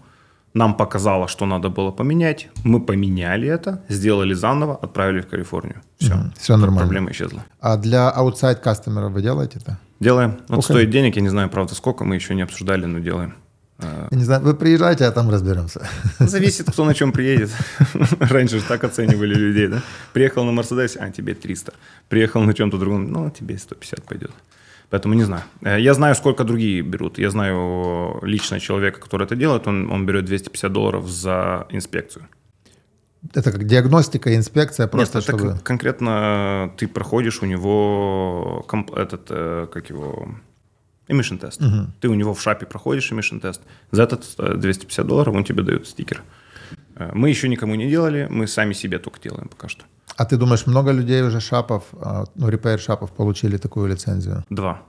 нам показало, что надо было поменять, мы поменяли это, сделали заново, отправили в Калифорнию. Все, mm, все нормально. Проблема исчезла. А для outside кастомера вы делаете это? Делаем. Вот стоит денег, я не знаю, правда, сколько, мы еще не обсуждали, но делаем. Я не знаю, вы приезжайте, а там разберемся. Зависит, кто на чем приедет. [LAUGHS] Раньше же так оценивали людей, да? Приехал на Мерседесе, а тебе 300. Приехал на чем-то другом, ну, тебе 150 пойдет. Поэтому не знаю. Э, я знаю, сколько другие берут. Я знаю лично человека, который это делает. Он, он берет 250 долларов за инспекцию. Это как диагностика, инспекция просто Нет, это чтобы... конкретно ты проходишь у него комп, этот, э, как его, emission тест. Угу. Ты у него в шапе проходишь emission тест. За этот 250 э, долларов он тебе дает стикер. Э, мы еще никому не делали, мы сами себе только делаем пока что. А ты думаешь, много людей уже шапов, э, ну, репейр шапов получили такую лицензию? Два.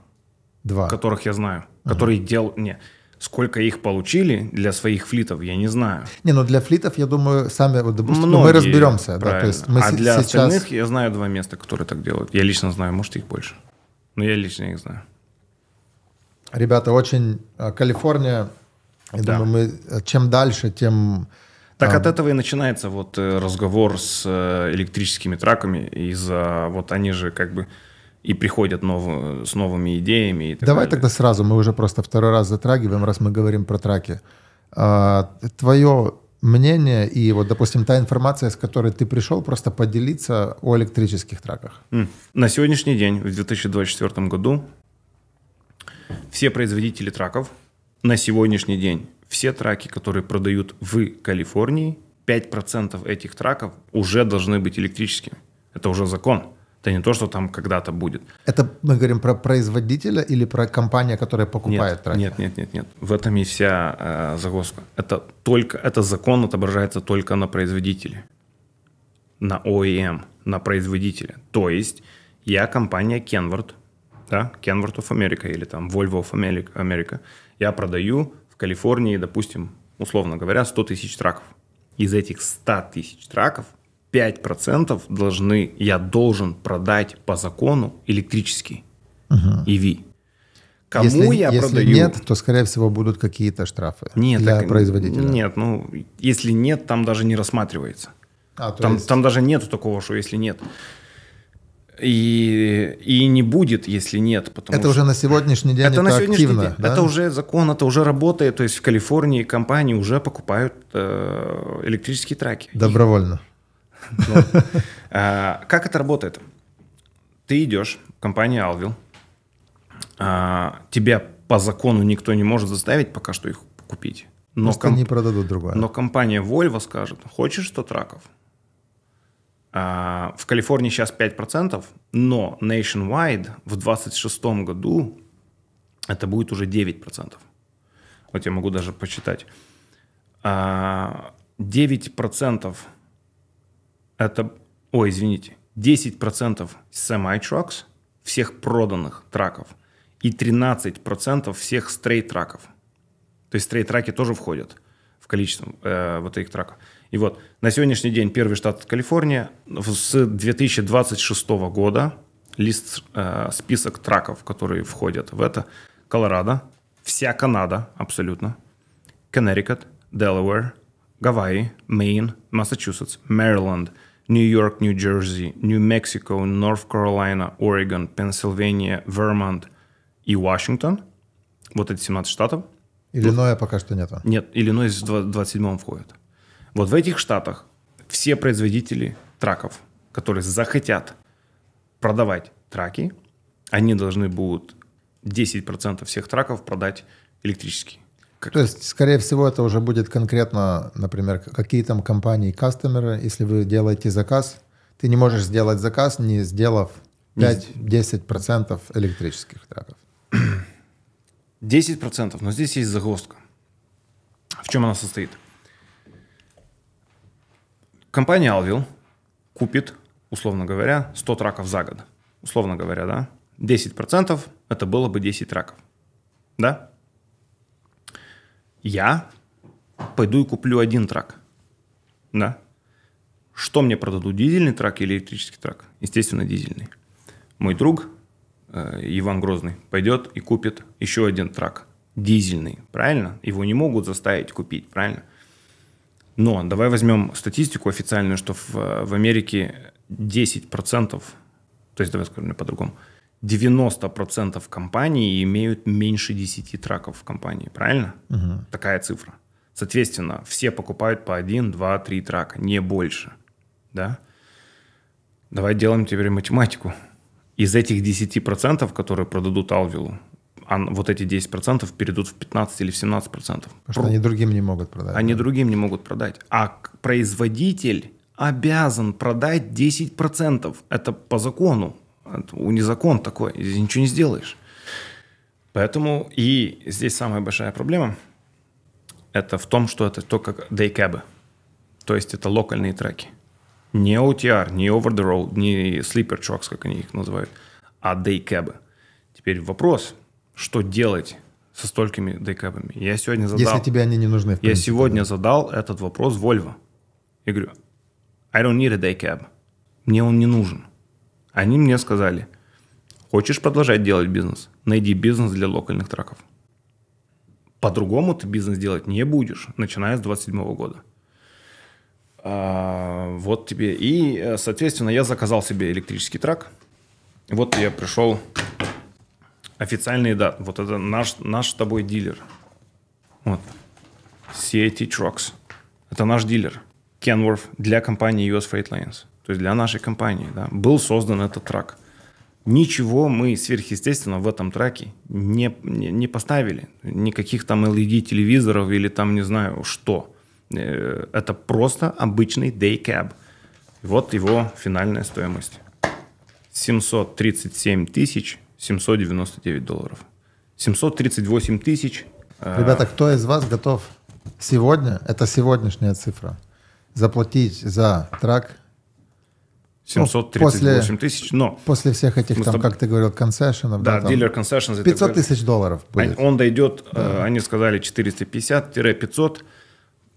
Два. Которых я знаю. Угу. Которые дел... Не. Сколько их получили для своих флитов, я не знаю. Не, ну для флитов, я думаю, сами вот, допустим, ну, Многие, мы разберемся. Да, то есть мы а с- для сейчас... остальных я знаю два места, которые так делают. Я лично знаю, может, их больше. Но я лично их знаю ребята, очень э, Калифорния, я да. думаю, мы э, чем дальше, тем... Так а... от этого и начинается вот разговор с электрическими траками, из-за вот они же как бы и приходят нов... с новыми идеями. И так Давай далее. тогда сразу, мы уже просто второй раз затрагиваем, раз мы говорим про траки. А, твое мнение и вот, допустим, та информация, с которой ты пришел, просто поделиться о электрических траках. На сегодняшний день, в 2024 году, все производители траков на сегодняшний день, все траки, которые продают в Калифорнии, 5% этих траков уже должны быть электрическими. Это уже закон. Это не то, что там когда-то будет. Это мы говорим про производителя или про компанию, которая покупает нет, траки? Нет, нет, нет, нет. В этом и вся э, загвоздка. Это только, это закон отображается только на производителе, на OEM, эм, на производителе. То есть я компания Kenworth да, Kenworth of America или там Volvo of America, я продаю в Калифорнии, допустим, условно говоря, 100 тысяч траков. Из этих 100 тысяч траков 5% должны, я должен продать по закону электрический угу. EV. Кому если, я если продаю? нет, то, скорее всего, будут какие-то штрафы нет, для так, производителя. Нет, ну, если нет, там даже не рассматривается. А, там, есть... там даже нету такого, что если нет. И, и не будет, если нет. Потому это что... уже на сегодняшний день это, это на сегодняшний активно, день. Да? Это уже закон, это уже работает. То есть в Калифорнии компании уже покупают э, электрические траки. Добровольно. Ну, э, как это работает? Ты идешь, компания Alvil, э, тебя по закону никто не может заставить пока что их купить. Но комп... продадут другое. Но компания Volvo скажет, хочешь 100 траков? А, в Калифорнии сейчас 5%, но nationwide в 2026 году это будет уже 9%. Вот я могу даже посчитать. 9% а, это... Ой, извините. 10% semi-trucks, всех проданных траков, и 13% всех стрейт-траков. То есть стрейт-траки тоже входят в количество э, вот этих траков. И вот на сегодняшний день первый штат Калифорния. С 2026 года лист, э, список траков, которые входят в это. Колорадо, вся Канада абсолютно, Коннектикут, Делавэр, Гавайи, Мэйн, Массачусетс, Мэриленд, Нью-Йорк, Нью-Джерси, Нью-Мексико, Норт-Каролина, Орегон, Пенсильвания, Вермонт и Вашингтон. Вот эти 17 штатов. Иллиноя пока что нет. Нет, Иллиной в 27-м входит. Вот в этих штатах все производители траков, которые захотят продавать траки, они должны будут 10% всех траков продать электрические. Как... То есть, скорее всего, это уже будет конкретно, например, какие там компании кастомеры. Если вы делаете заказ, ты не можешь сделать заказ, не сделав 5-10% электрических траков. 10%, [CLEARS THROAT] но здесь есть загвоздка. В чем она состоит? компания Alvil купит, условно говоря, 100 траков за год. Условно говоря, да? 10% это было бы 10 траков. Да? Я пойду и куплю один трак. Да? Что мне продадут, дизельный трак или электрический трак? Естественно, дизельный. Мой друг э, Иван Грозный пойдет и купит еще один трак. Дизельный, правильно? Его не могут заставить купить, правильно? Но давай возьмем статистику официальную, что в, в Америке 10%, то есть давай скажем по-другому, 90% компаний имеют меньше 10 траков в компании, правильно? Угу. Такая цифра. Соответственно, все покупают по 1, 2, 3 трака, не больше. Да? Давай делаем теперь математику. Из этих 10%, которые продадут Алвилу, а вот эти 10% перейдут в 15 или в 17%. Потому что Про... они другим не могут продать. Они да? другим не могут продать. А производитель обязан продать 10%. Это по закону. Это не закон такой, здесь ничего не сделаешь. Поэтому и здесь самая большая проблема – это в том, что это только дейкэбы. То есть это локальные треки. Не OTR, не over the road, не sleeper trucks, как они их называют, а дейкэбы. Теперь вопрос, что делать со столькими декабами. Я сегодня задал... Если тебе они не нужны, принципе, Я сегодня да. задал этот вопрос Volvo. И говорю, I don't need a decab. Мне он не нужен. Они мне сказали, хочешь продолжать делать бизнес, найди бизнес для локальных траков. По-другому ты бизнес делать не будешь, начиная с 27 года. А, вот тебе. И, э, соответственно, я заказал себе электрический трак. Вот я пришел Официальные, да. Вот это наш, наш с тобой дилер. Вот. CAT Trucks. Это наш дилер. Kenworth для компании US Freight Lines. То есть для нашей компании. Да, был создан этот трак. Ничего мы сверхъестественно в этом траке не, не, не поставили. Никаких там LED-телевизоров или там не знаю что. Э, это просто обычный day cab. Вот его финальная стоимость. 737 тысяч 799 долларов. 738 тысяч. Э, Ребята, кто из вас готов сегодня, это сегодняшняя цифра, заплатить за трак 738 ну, тысяч, но... После всех этих, там, как ты говорил, концессионов. Да, да дилер концессионов. 500 тысяч долларов будет. Он дойдет, э, да. они сказали 450-500,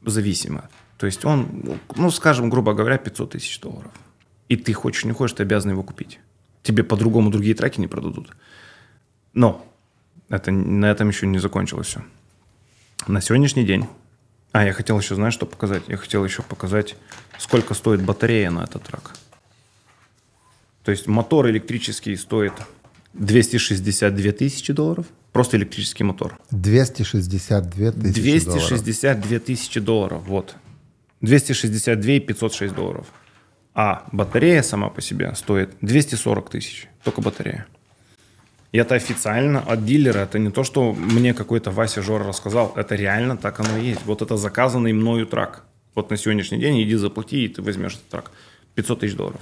зависимо. То есть он, ну, скажем, грубо говоря, 500 тысяч долларов. И ты хочешь, не хочешь, ты обязан его купить тебе по-другому другие треки не продадут. Но это, на этом еще не закончилось все. На сегодняшний день... А, я хотел еще, знаешь, что показать? Я хотел еще показать, сколько стоит батарея на этот трак. То есть мотор электрический стоит 262 тысячи долларов. Просто электрический мотор. 262 тысячи 262 тысячи долларов, вот. 262 и 506 долларов. А батарея сама по себе стоит 240 тысяч, только батарея. И это официально от дилера. Это не то, что мне какой-то Вася Жора рассказал. Это реально так оно и есть. Вот это заказанный мною трак. Вот на сегодняшний день иди заплати, и ты возьмешь этот трак. 500 тысяч долларов.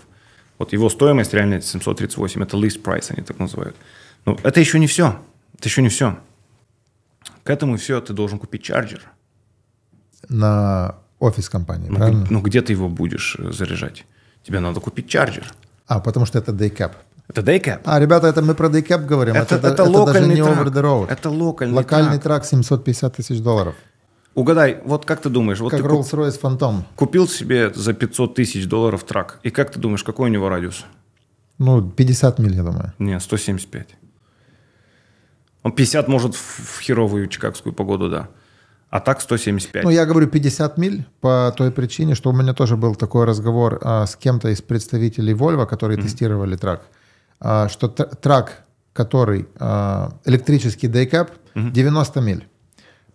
Вот его стоимость реально 738. Это list price, они так называют. Но ну, это еще не все. Это еще не все. К этому все ты должен купить чарджер. На офис компании, ну, правильно? Ну, где ты его будешь э, заряжать? тебе надо купить чарджер. А, потому что это дейкап. Это дейкап. А, ребята, это мы про дейкап говорим. А это, это, это, это локальный даже не over the road. Это локальный Локальный трак. трак 750 тысяч долларов. Угадай, вот как ты думаешь? Вот как Rolls-Royce Phantom. Купил себе за 500 тысяч долларов трак. И как ты думаешь, какой у него радиус? Ну, 50 миль, я думаю. Не, 175. Он 50 может в херовую чикагскую погоду, да а так 175. Ну, я говорю 50 миль по той причине, что у меня тоже был такой разговор а, с кем-то из представителей Volvo, которые mm-hmm. тестировали трак, а, что трак, который а, электрический дейкап, mm-hmm. 90 миль.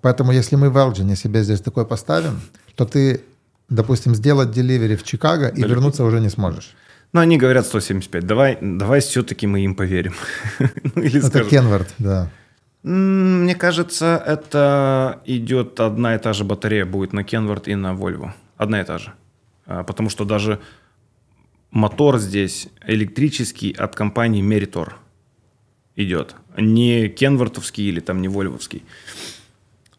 Поэтому если мы в Элджине себе здесь такой поставим, то ты, допустим, сделать деливери в Чикаго и Далеко. вернуться уже не сможешь. Ну они говорят 175. Давай, давай все-таки мы им поверим. [LAUGHS] Ну, Это скажут. Кенвард, да. Мне кажется, это идет одна и та же батарея будет на Kenward и на Volvo. Одна и та же. А, потому что даже мотор здесь электрический от компании Meritor идет. Не кенвартовский или там не вольвовский.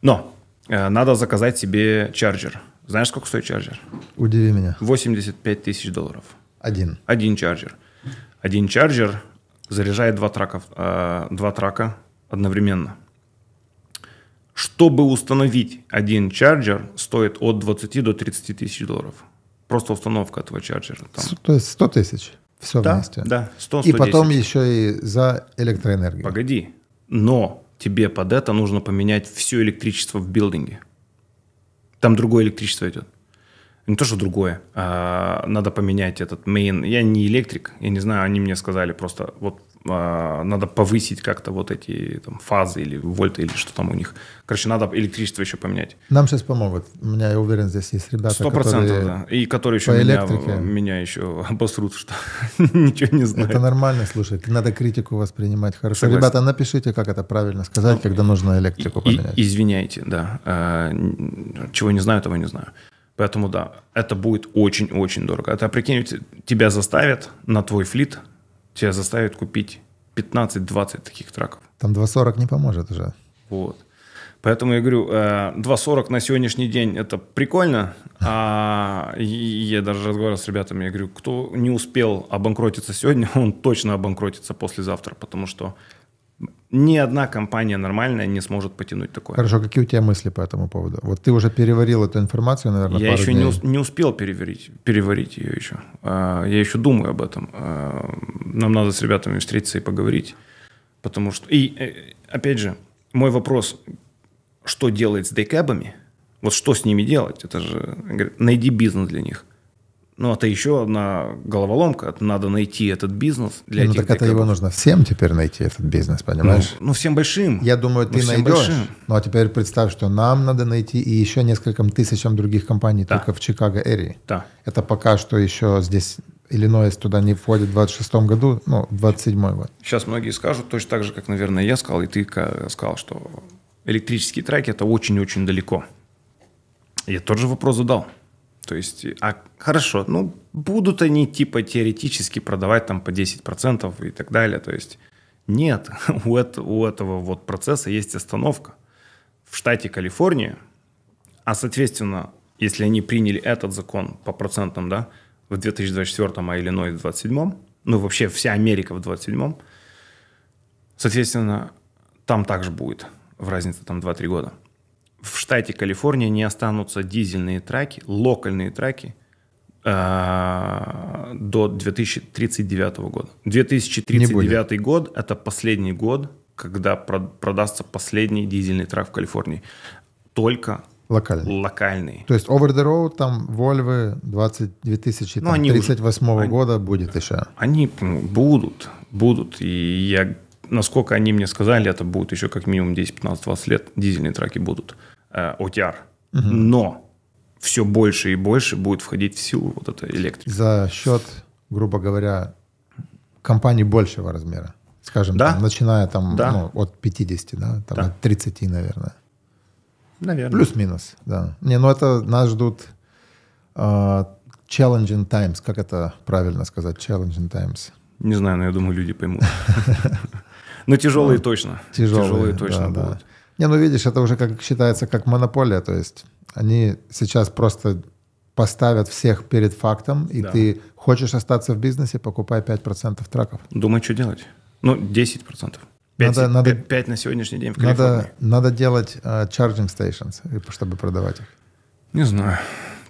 Но э, надо заказать себе чарджер. Знаешь, сколько стоит чарджер? Удиви меня. 85 тысяч долларов. Один. Один чарджер. Один чарджер заряжает два, траков, э, два трака одновременно. Чтобы установить один чарджер, стоит от 20 до 30 тысяч долларов. Просто установка этого чарджера. Там. То есть 100 тысяч все да, вместе? Да, 100 110. И потом еще и за электроэнергию. Погоди, но тебе под это нужно поменять все электричество в билдинге. Там другое электричество идет. Не то, что другое. А надо поменять этот main. Я не электрик, я не знаю, они мне сказали просто, вот а, надо повысить как-то вот эти там, фазы или вольты, или что там у них. Короче, надо электричество еще поменять. Нам сейчас помогут. У меня, я уверен, здесь есть ребята, 100%, которые... да. И которые еще меня, меня еще обосрут, что [LAUGHS] ничего не знают. Это нормально, слушай. Надо критику воспринимать хорошо. Согласен. Ребята, напишите, как это правильно сказать, ну, когда нужно электрику и, поменять. извиняйте, да. А, чего не знаю, того не знаю. Поэтому да, это будет очень-очень дорого. Это, а прикинь, тебя заставят на твой флит – тебя заставят купить 15-20 таких траков. Там 2.40 не поможет уже. Вот. Поэтому я говорю, 2.40 э, на сегодняшний день это прикольно. А я даже разговаривал с ребятами, я говорю, кто не успел обанкротиться сегодня, [LAUGHS] он точно обанкротится послезавтра, потому что ни одна компания нормальная не сможет потянуть такое. Хорошо, а какие у тебя мысли по этому поводу? Вот ты уже переварил эту информацию, наверное, Я еще дней. Не, ус- не успел переварить, переварить ее еще. А, я еще думаю об этом. А, нам надо с ребятами встретиться и поговорить. Потому что... И, э, опять же, мой вопрос, что делать с дейкэбами? Вот что с ними делать? Это же... найди бизнес для них. Ну, это еще одна головоломка. Надо найти этот бизнес для ну, этих так это его нужно всем теперь найти, этот бизнес, понимаешь? Ну, ну всем большим. Я думаю, ты ну, найдешь. Большим. Ну, а теперь представь, что нам надо найти и еще нескольким тысячам других компаний да. только в Чикаго-Эри. Да. Это пока что еще здесь Иллинойс туда не входит в 26 году, ну, 27 год. Сейчас многие скажут, точно так же, как, наверное, я сказал, и ты сказал, что электрические треки это очень-очень далеко. Я тот же вопрос задал. То есть, а хорошо, ну, будут они типа теоретически продавать там по 10% и так далее. То есть, нет, [LAUGHS] у, это, у этого вот процесса есть остановка. В штате Калифорния, а, соответственно, если они приняли этот закон по процентам, да, в 2024, а Иллинойс ну, в 27 ну, вообще вся Америка в 27-м, соответственно, там также будет в разнице там 2-3 года в штате Калифорния не останутся дизельные траки, локальные траки а, до 2039 года. 2039 год – это последний год, когда продастся последний дизельный трак в Калифорнии. Только Локальный. Локальный. То есть over the road там Volvo 2038 ну, года они, будет еще. Они будут, будут. И я, насколько они мне сказали, это будет еще как минимум 10-15-20 лет дизельные траки будут. Э, OTR. Угу. Но все больше и больше будет входить в силу вот эта электрика. За счет, грубо говоря, компаний большего размера. Скажем, да? там, начиная там да. ну, от 50, да, там да. от 30, наверное. Наверное. Плюс-минус, да. Не, ну это нас ждут э, challenging times. Как это правильно сказать? Challenging times. Не знаю, но я думаю, люди поймут. [LAUGHS] Но тяжелые точно. Тяжелые точно будут. Не, ну видишь, это уже как считается как монополия, то есть они сейчас просто поставят всех перед фактом, и да. ты хочешь остаться в бизнесе, покупай 5% траков. Думай, что делать. Ну, 10%. 5, надо, 5, надо, 5 на сегодняшний день в Калифорнии. Надо, надо делать uh, charging stations, чтобы продавать их. Не знаю.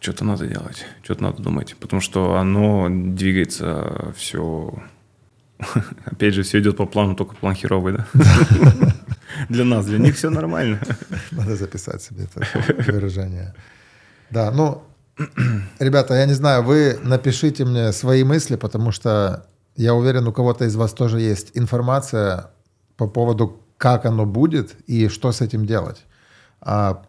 Что-то надо делать, что-то надо думать. Потому что оно двигается все... [LAUGHS] Опять же, все идет по плану, только план херовый, да? [LAUGHS] Для нас, для них все нормально. [LAUGHS] Надо записать себе это выражение. Да, ну, [CLEARS THROAT] ребята, я не знаю, вы напишите мне свои мысли, потому что я уверен, у кого-то из вас тоже есть информация по поводу, как оно будет и что с этим делать. А,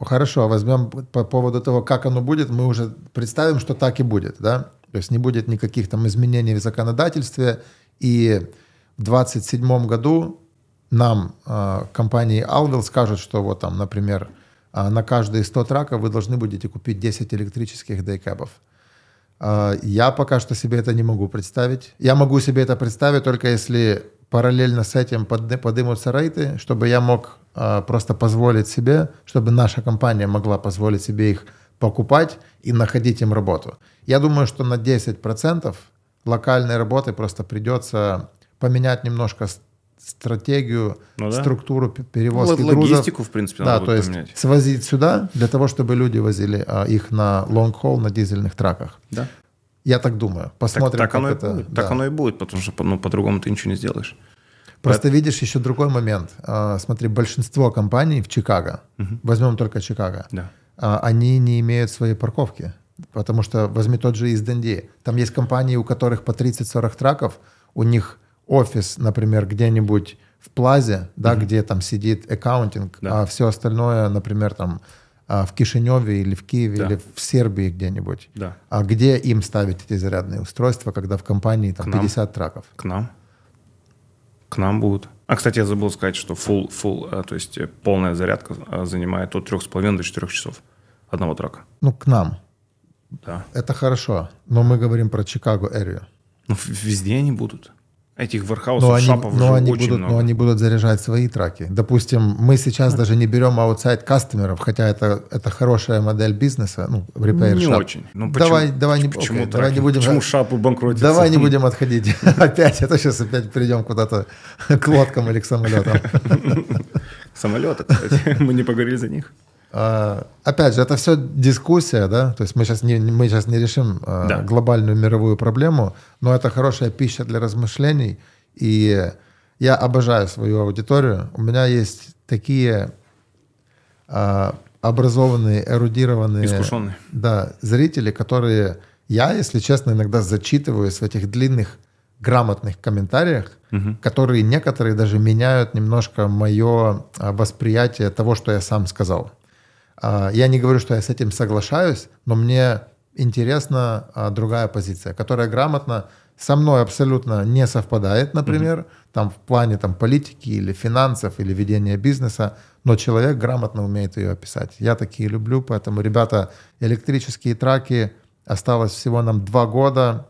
хорошо, а возьмем по поводу того, как оно будет, мы уже представим, что так и будет, да? То есть не будет никаких там изменений в законодательстве, и в 2027 году нам э, компании Alvel скажут, что вот там, например, э, на каждые 100 траков вы должны будете купить 10 электрических дейкэбов. Э, а, я пока что себе это не могу представить. Я могу себе это представить только если параллельно с этим под, поднимутся рейты, чтобы я мог э, просто позволить себе, чтобы наша компания могла позволить себе их покупать и находить им работу. Я думаю, что на 10% локальной работы просто придется поменять немножко стратегию, ну, да. структуру перевозки ну, грузов. Логистику, в принципе, да, надо то есть поменять. свозить сюда для того, чтобы люди возили а, их на лонгхол на дизельных траках. Да. Я так думаю. Посмотрим, так, так оно это. И будет. Да. Так оно и будет, потому что ну, по-другому ты ничего не сделаешь. Просто это... видишь еще другой момент. А, смотри, большинство компаний в Чикаго, угу. возьмем только Чикаго, да. а, они не имеют своей парковки. Потому что возьми тот же из Денди. Там есть компании, у которых по 30-40 траков, у них офис, например, где-нибудь в Плазе, да, mm-hmm. где там сидит аккаунтинг, да. а все остальное, например, там а, в Кишиневе или в Киеве да. или в Сербии где-нибудь. Да. А где им ставить эти зарядные устройства, когда в компании там К нам. траков? К нам. К нам будут. А, кстати, я забыл сказать, что full, full, а, то есть э, полная зарядка а, занимает от 3,5 до 4 часов одного трака. Ну, к нам. Да. Это хорошо. Но мы говорим про Чикаго Эрию. Ну, везде они будут. Этих воркаусов, но они, шапов но они очень будут, много. Но они будут заряжать свои траки. Допустим, мы сейчас даже не берем аутсайд кастомеров, хотя это, это хорошая модель бизнеса, ну, repair Не шап. очень. Ну, почему, давай, давай, не, почему, okay, давай не будем... Почему шапы банкротятся? Давай не будем отходить [LAUGHS] опять. Это а сейчас опять придем куда-то [LAUGHS] к лодкам или к самолетам. [LAUGHS] Самолеты, кстати. Мы не поговорили за них. А, опять же, это все дискуссия, да, то есть мы сейчас не, мы сейчас не решим а, да. глобальную мировую проблему, но это хорошая пища для размышлений, и я обожаю свою аудиторию. У меня есть такие а, образованные, эрудированные... Искушенные. Да, зрители, которые... Я, если честно, иногда зачитываюсь в этих длинных грамотных комментариях, угу. которые некоторые даже меняют немножко мое восприятие того, что я сам сказал. А, я не говорю, что я с этим соглашаюсь, но мне интересна а, другая позиция, которая грамотно со мной абсолютно не совпадает, например, mm-hmm. там в плане там, политики или финансов или ведения бизнеса, но человек грамотно умеет ее описать. Я такие люблю, поэтому, ребята, электрические траки, осталось всего нам два года,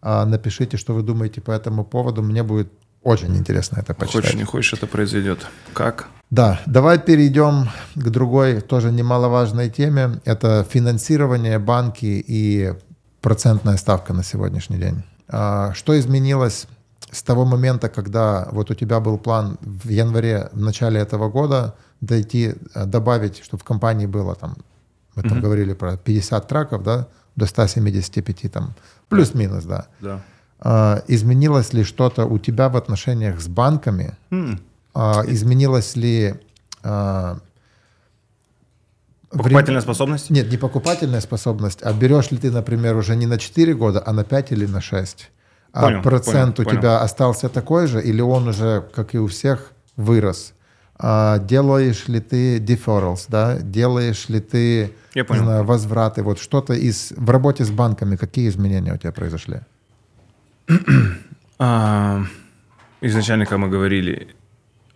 а, напишите, что вы думаете по этому поводу, мне будет очень интересно это почитать. Хочешь, не хочешь, это произойдет. Как? Да, давай перейдем к другой, тоже немаловажной теме. Это финансирование банки и процентная ставка на сегодняшний день. А, что изменилось с того момента, когда вот у тебя был план в январе, в начале этого года дойти, э, добавить, чтобы в компании было там, мы там mm говорили про 50 траков, да, до 175 там, плюс-минус, да. Да. А, изменилось ли что-то у тебя в отношениях с банками? Хм. А, изменилось ли... А, покупательная способность? Нет, не покупательная способность, а берешь ли ты, например, уже не на 4 года, а на 5 или на 6? А понял, процент понял, у понял. тебя остался такой же, или он уже, как и у всех, вырос? А, делаешь ли ты deferrals, да? Делаешь ли ты Я понял. знаю, возвраты? Вот что-то из в работе с банками, какие изменения у тебя произошли? А, изначально, как мы говорили,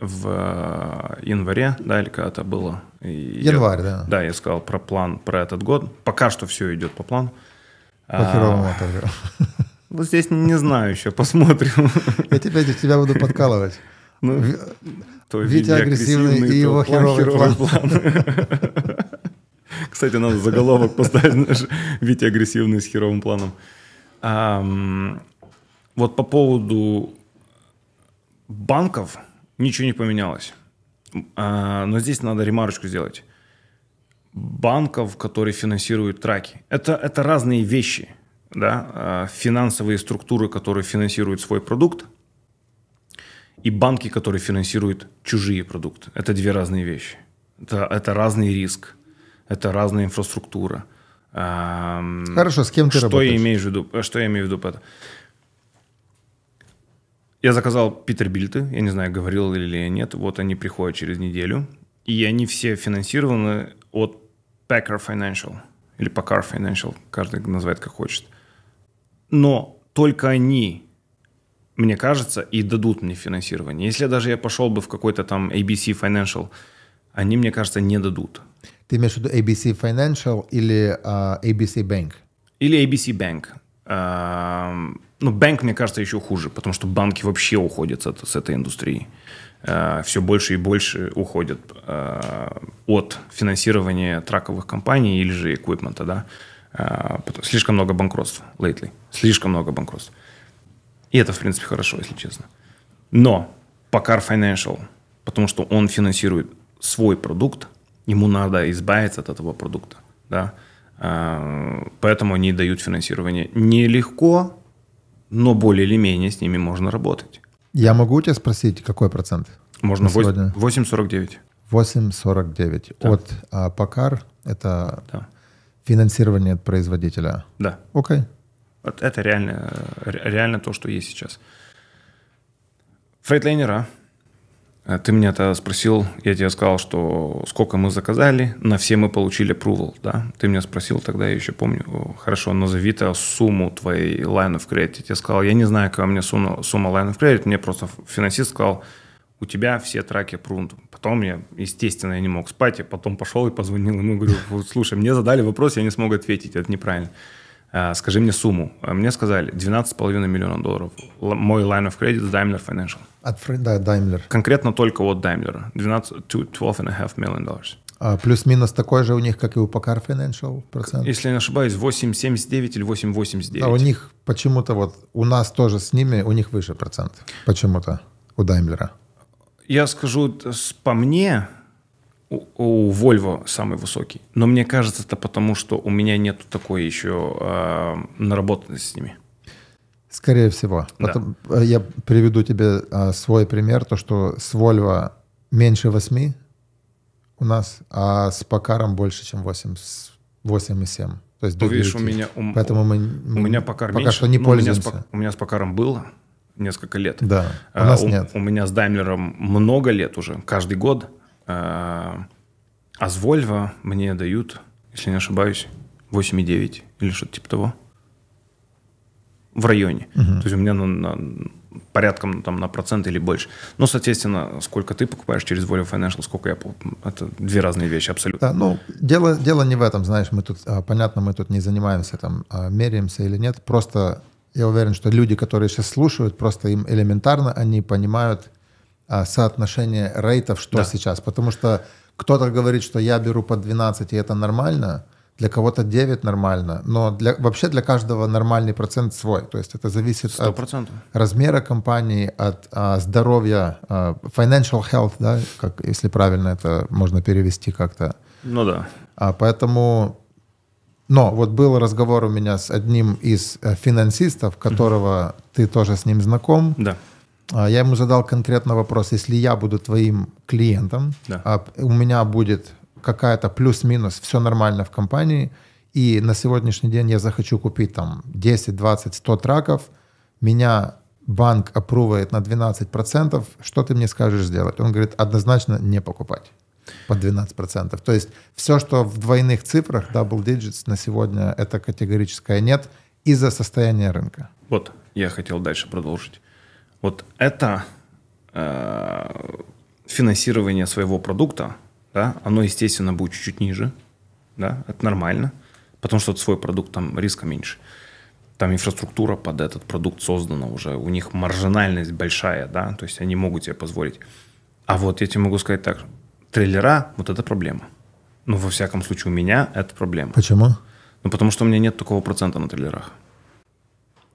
в э, январе, да, или когда это было. Январь, я, да. Да, я сказал про план, про этот год. Пока что все идет по плану. По а, херовому а, отыграл. [LAUGHS] Вот здесь не знаю еще, посмотрим. Я тебя, тебя буду подкалывать. Ну, в, то Витя агрессивный, агрессивный и его план, херовый, херовый план. план. Кстати, надо заголовок поставить, Витя агрессивный с херовым планом. Вот по поводу банков ничего не поменялось. А, но здесь надо ремарочку сделать. Банков, которые финансируют траки. Это, это разные вещи. Да? А, финансовые структуры, которые финансируют свой продукт, и банки, которые финансируют чужие продукты. Это две разные вещи. Это, это разный риск, это разная инфраструктура. Хорошо, с кем ты что работаешь? Я имею в виду, что я имею в виду под это? Я заказал Питербильты, я не знаю, говорил или нет. Вот они приходят через неделю. И они все финансированы от Packer Financial или Packer Financial, каждый называет как хочет. Но только они, мне кажется, и дадут мне финансирование. Если даже я пошел бы в какой-то там ABC Financial, они, мне кажется, не дадут. Ты имеешь в виду ABC Financial или uh, а, ABC Bank? Или ABC Bank. Uh, ну, банк, мне кажется, еще хуже, потому что банки вообще уходят с, с этой индустрии. Э, все больше и больше уходят э, от финансирования траковых компаний или же эквипмента, да. Э, слишком много банкротств lately. Слишком много банкротств. И это, в принципе, хорошо, если честно. Но Покар Financial, потому что он финансирует свой продукт, ему надо избавиться от этого продукта, да. Э, поэтому они дают финансирование. Нелегко, но более или менее с ними можно работать. Я могу у тебя спросить, какой процент? Можно 8,49. 8,49 да. от а, ПАКАР – это да. финансирование от производителя? Да. Окей. Okay. Это реально, э, реально то, что есть сейчас. Фрейдлайнера – а ты меня тогда спросил, я тебе сказал, что сколько мы заказали, на все мы получили approval, да? Ты меня спросил тогда, я еще помню, хорошо, назови-то сумму твоей line of credit. Я тебе сказал, я не знаю, какая у меня сумма, сумма line of credit, мне просто финансист сказал, у тебя все траки прунт. Потом я, естественно, я не мог спать, я потом пошел и позвонил ему, говорю, слушай, мне задали вопрос, я не смог ответить, это неправильно. А, скажи мне сумму. А, мне сказали 12,5 миллионов долларов. Мой line of credit Daimler Financial. От, да, Daimler. Конкретно только от Daimler. 12, 12,5 million dollars. А плюс-минус такой же у них, как и у Покар Financial процент? Если я не ошибаюсь, 8,79 или 8,89. А у них почему-то вот, у нас тоже с ними, у них выше процент почему-то, у Даймлера. Я скажу, по мне, у Volvo самый высокий. Но мне кажется, это потому, что у меня нет такой еще э, наработанности с ними. Скорее всего. Да. Потом, э, я приведу тебе э, свой пример, то, что с Volvo меньше 8 у нас, а с Покаром больше, чем 8, 8 и 7. То есть ну, видишь, у меня, у, Поэтому мы, у меня Покар пока меньше, что не пользуемся. У меня, с, у меня с Покаром было несколько лет. Да, у а, нас у, нет. У меня с Даймлером много лет уже, каждый год. А, а с Volvo мне дают, если не ошибаюсь, 8,9 или что-то типа того. В районе. Угу. То есть у меня на, ну, на, порядком там, на процент или больше. Но, соответственно, сколько ты покупаешь через Volvo Financial, сколько я это две разные вещи абсолютно. Да, ну, дело, дело не в этом, знаешь, мы тут, а, понятно, мы тут не занимаемся, там, а, меряемся или нет, просто я уверен, что люди, которые сейчас слушают, просто им элементарно они понимают, а, соотношение рейтов, что да. сейчас. Потому что кто-то говорит, что я беру по 12, и это нормально. Для кого-то 9 нормально, но для, вообще для каждого нормальный процент свой. То есть это зависит 100%. от размера компании, от а, здоровья, а, financial health, да, как, если правильно это можно перевести как-то. Ну да. А, поэтому, но вот был разговор у меня с одним из э, финансистов, которого uh-huh. ты тоже с ним знаком. Да. А, я ему задал конкретно вопрос, если я буду твоим клиентом, да. А, у меня будет какая-то плюс-минус, все нормально в компании, и на сегодняшний день я захочу купить там 10, 20, 100 траков, меня банк опрувает на 12%, что ты мне скажешь сделать? Он говорит, однозначно не покупать по 12%. То есть все, что в двойных цифрах, double digits на сегодня, это категорическое нет из-за состояния рынка. Вот, я хотел дальше продолжить. Вот это э, финансирование своего продукта, да, оно, естественно, будет чуть-чуть ниже, да, это нормально, потому что это свой продукт, там риска меньше. Там инфраструктура под этот продукт создана уже, у них маржинальность большая, да, то есть они могут себе позволить. А вот я тебе могу сказать так, трейлера, вот это проблема. Ну, во всяком случае, у меня это проблема. Почему? Ну, потому что у меня нет такого процента на трейлерах.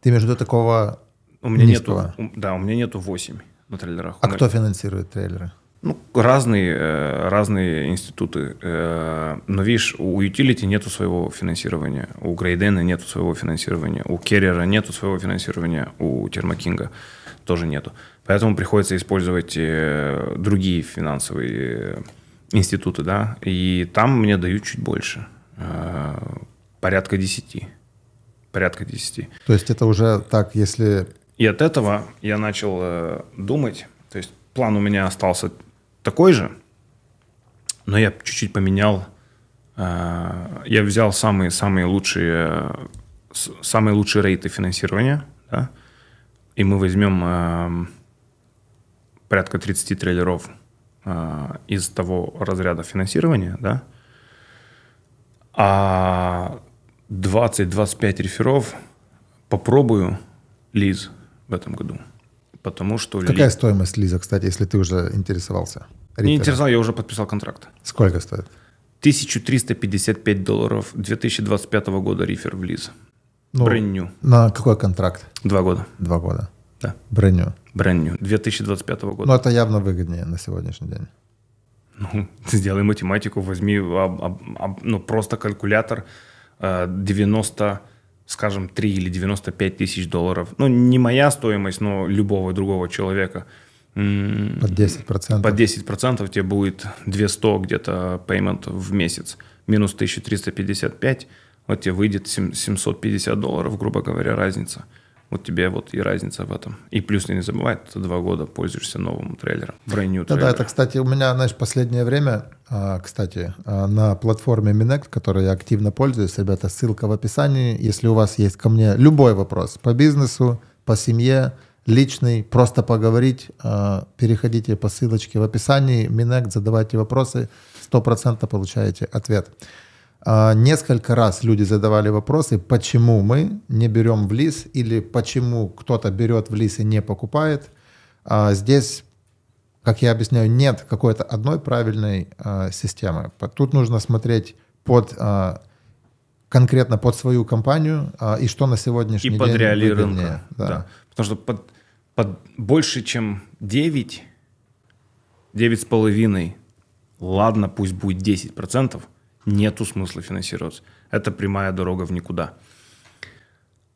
Ты между такого у меня нету, да, у меня нету 8 на трейлерах. А кто финансирует трейлеры? Ну, разные, э, разные институты. Э, но видишь, у Utility нету своего финансирования, у Грейдена нету своего финансирования, у Керрера нету своего финансирования, у Термокинга тоже нету. Поэтому приходится использовать э, другие финансовые институты, да, и там мне дают чуть больше, порядка 10. Порядка 10. То есть это уже так, если и от этого я начал э, думать, то есть план у меня остался такой же, но я чуть-чуть поменял, э, я взял самые-самые лучшие, э, самые лучшие рейты финансирования, да, и мы возьмем э, порядка 30 трейлеров э, из того разряда финансирования, да, а 20-25 реферов попробую лиз – в этом году. Потому что... Какая ли... стоимость Лиза, кстати, если ты уже интересовался? Риттера? Не интересовал, я уже подписал контракт. Сколько стоит? 1355 долларов 2025 года рифер в Лиз. Ну, Brand На какой контракт? Два года. Два года. Да. Brand new. Brand new. 2025 года. Ну, это явно выгоднее на сегодняшний день. Ну, [LAUGHS] сделай математику, возьми об, об, об, ну, просто калькулятор. 90 э, скажем, 3 или 95 тысяч долларов. Ну, не моя стоимость, но любого другого человека. Под 10%? Под 10% тебе будет 200 где-то payment в месяц. Минус 1355, вот тебе выйдет 750 долларов, грубо говоря, разница. Вот тебе вот и разница в этом. И плюс не забывай, ты два года пользуешься новым трейлером, brand new трейлер. Да, да, это, кстати, у меня, знаешь, последнее время, а, кстати, а, на платформе Minect, которой я активно пользуюсь, ребята, ссылка в описании. Если у вас есть ко мне любой вопрос по бизнесу, по семье, личный, просто поговорить, а, переходите по ссылочке в описании, Минект, задавайте вопросы, 100% получаете ответ. А, несколько раз люди задавали вопросы, почему мы не берем в лис или почему кто-то берет в лис и не покупает. А, здесь, как я объясняю, нет какой-то одной правильной а, системы. Тут нужно смотреть под конкретно под свою компанию и что на сегодняшний и день. И под реалии рынка. Да. да. Потому что под, под больше, чем 9, 9,5, ладно, пусть будет 10 процентов – нету смысла финансироваться. Это прямая дорога в никуда.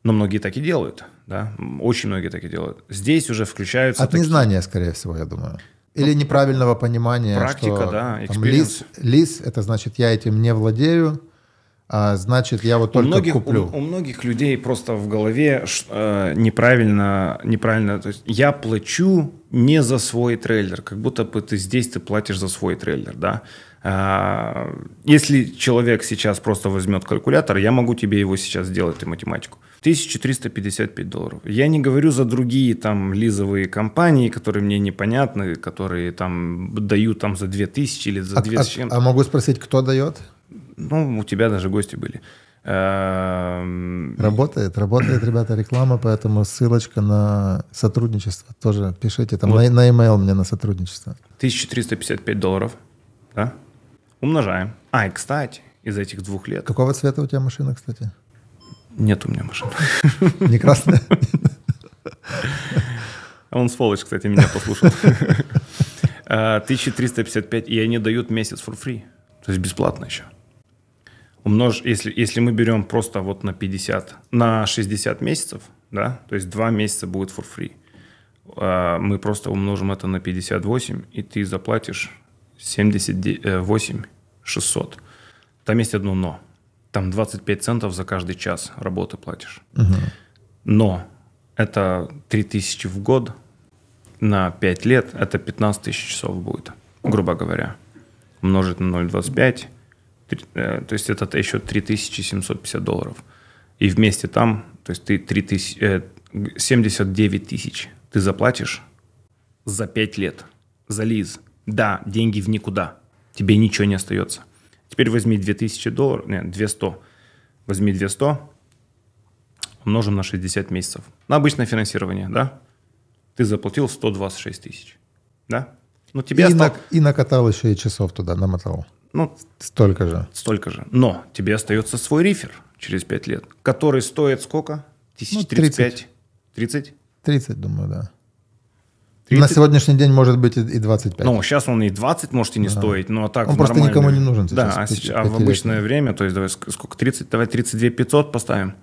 Но многие так и делают, да? Очень многие так и делают. Здесь уже включаются... От такие... незнания, скорее всего, я думаю. Или ну, неправильного понимания. Практика, что, да, там, лис, лис, это значит, я этим не владею, а значит, я вот только у многих, куплю. У, у многих людей просто в голове э, неправильно, неправильно, то есть я плачу не за свой трейлер, как будто бы ты здесь ты платишь за свой трейлер, да? А, если человек сейчас просто возьмет калькулятор, я могу тебе его сейчас сделать, и математику. 1355 долларов. Я не говорю за другие там лизовые компании, которые мне непонятны, которые там дают там за 2000 или за 2000. А, а, а могу спросить, кто дает? Ну, у тебя даже гости были. Эм, работает, работает, ребята, реклама, поэтому ссылочка на сотрудничество тоже пишите там вот. на, на mail мне на сотрудничество. 1355 долларов, да? Умножаем. А, и кстати, из этих двух лет... Какого цвета у тебя машина, кстати? Нет у меня машины. [LAUGHS] Не красная? А Он сволочь, кстати, меня послушал. 1355, а, и они дают месяц for free. То есть бесплатно еще. Умнож, если, если мы берем просто вот на 50, на 60 месяцев, да, то есть 2 месяца будет for free. А, мы просто умножим это на 58, и ты заплатишь 78 600. Э, там есть одно но. Там 25 центов за каждый час работы платишь. Угу. Но это 3000 в год на 5 лет, это 15 тысяч часов будет, грубо говоря. Умножить на 0,25, э, то есть это еще 3750 долларов. И вместе там, то есть ты 3000, 79 э, тысяч ты заплатишь за 5 лет за лиз. Да, деньги в никуда. Тебе ничего не остается. Теперь возьми 2000 долларов, нет, 200. Возьми 200, умножим на 60 месяцев. На обычное финансирование, да? Ты заплатил 126 тысяч, да? Ну, тебе и, остал... на, и накатал еще и часов туда, намотал. Ну, столько же. Столько же. Но тебе остается свой рифер через 5 лет, который стоит сколько? Ну, тысяч ну, 35? 30? 30, думаю, да. 30... На сегодняшний день может быть и 25. Ну, сейчас он и 20 может и не да. стоить, но так Он просто никому не нужен сейчас. Да, а, сейчас, а в обычное время, то есть давай сколько, 30, давай 32 500 поставим,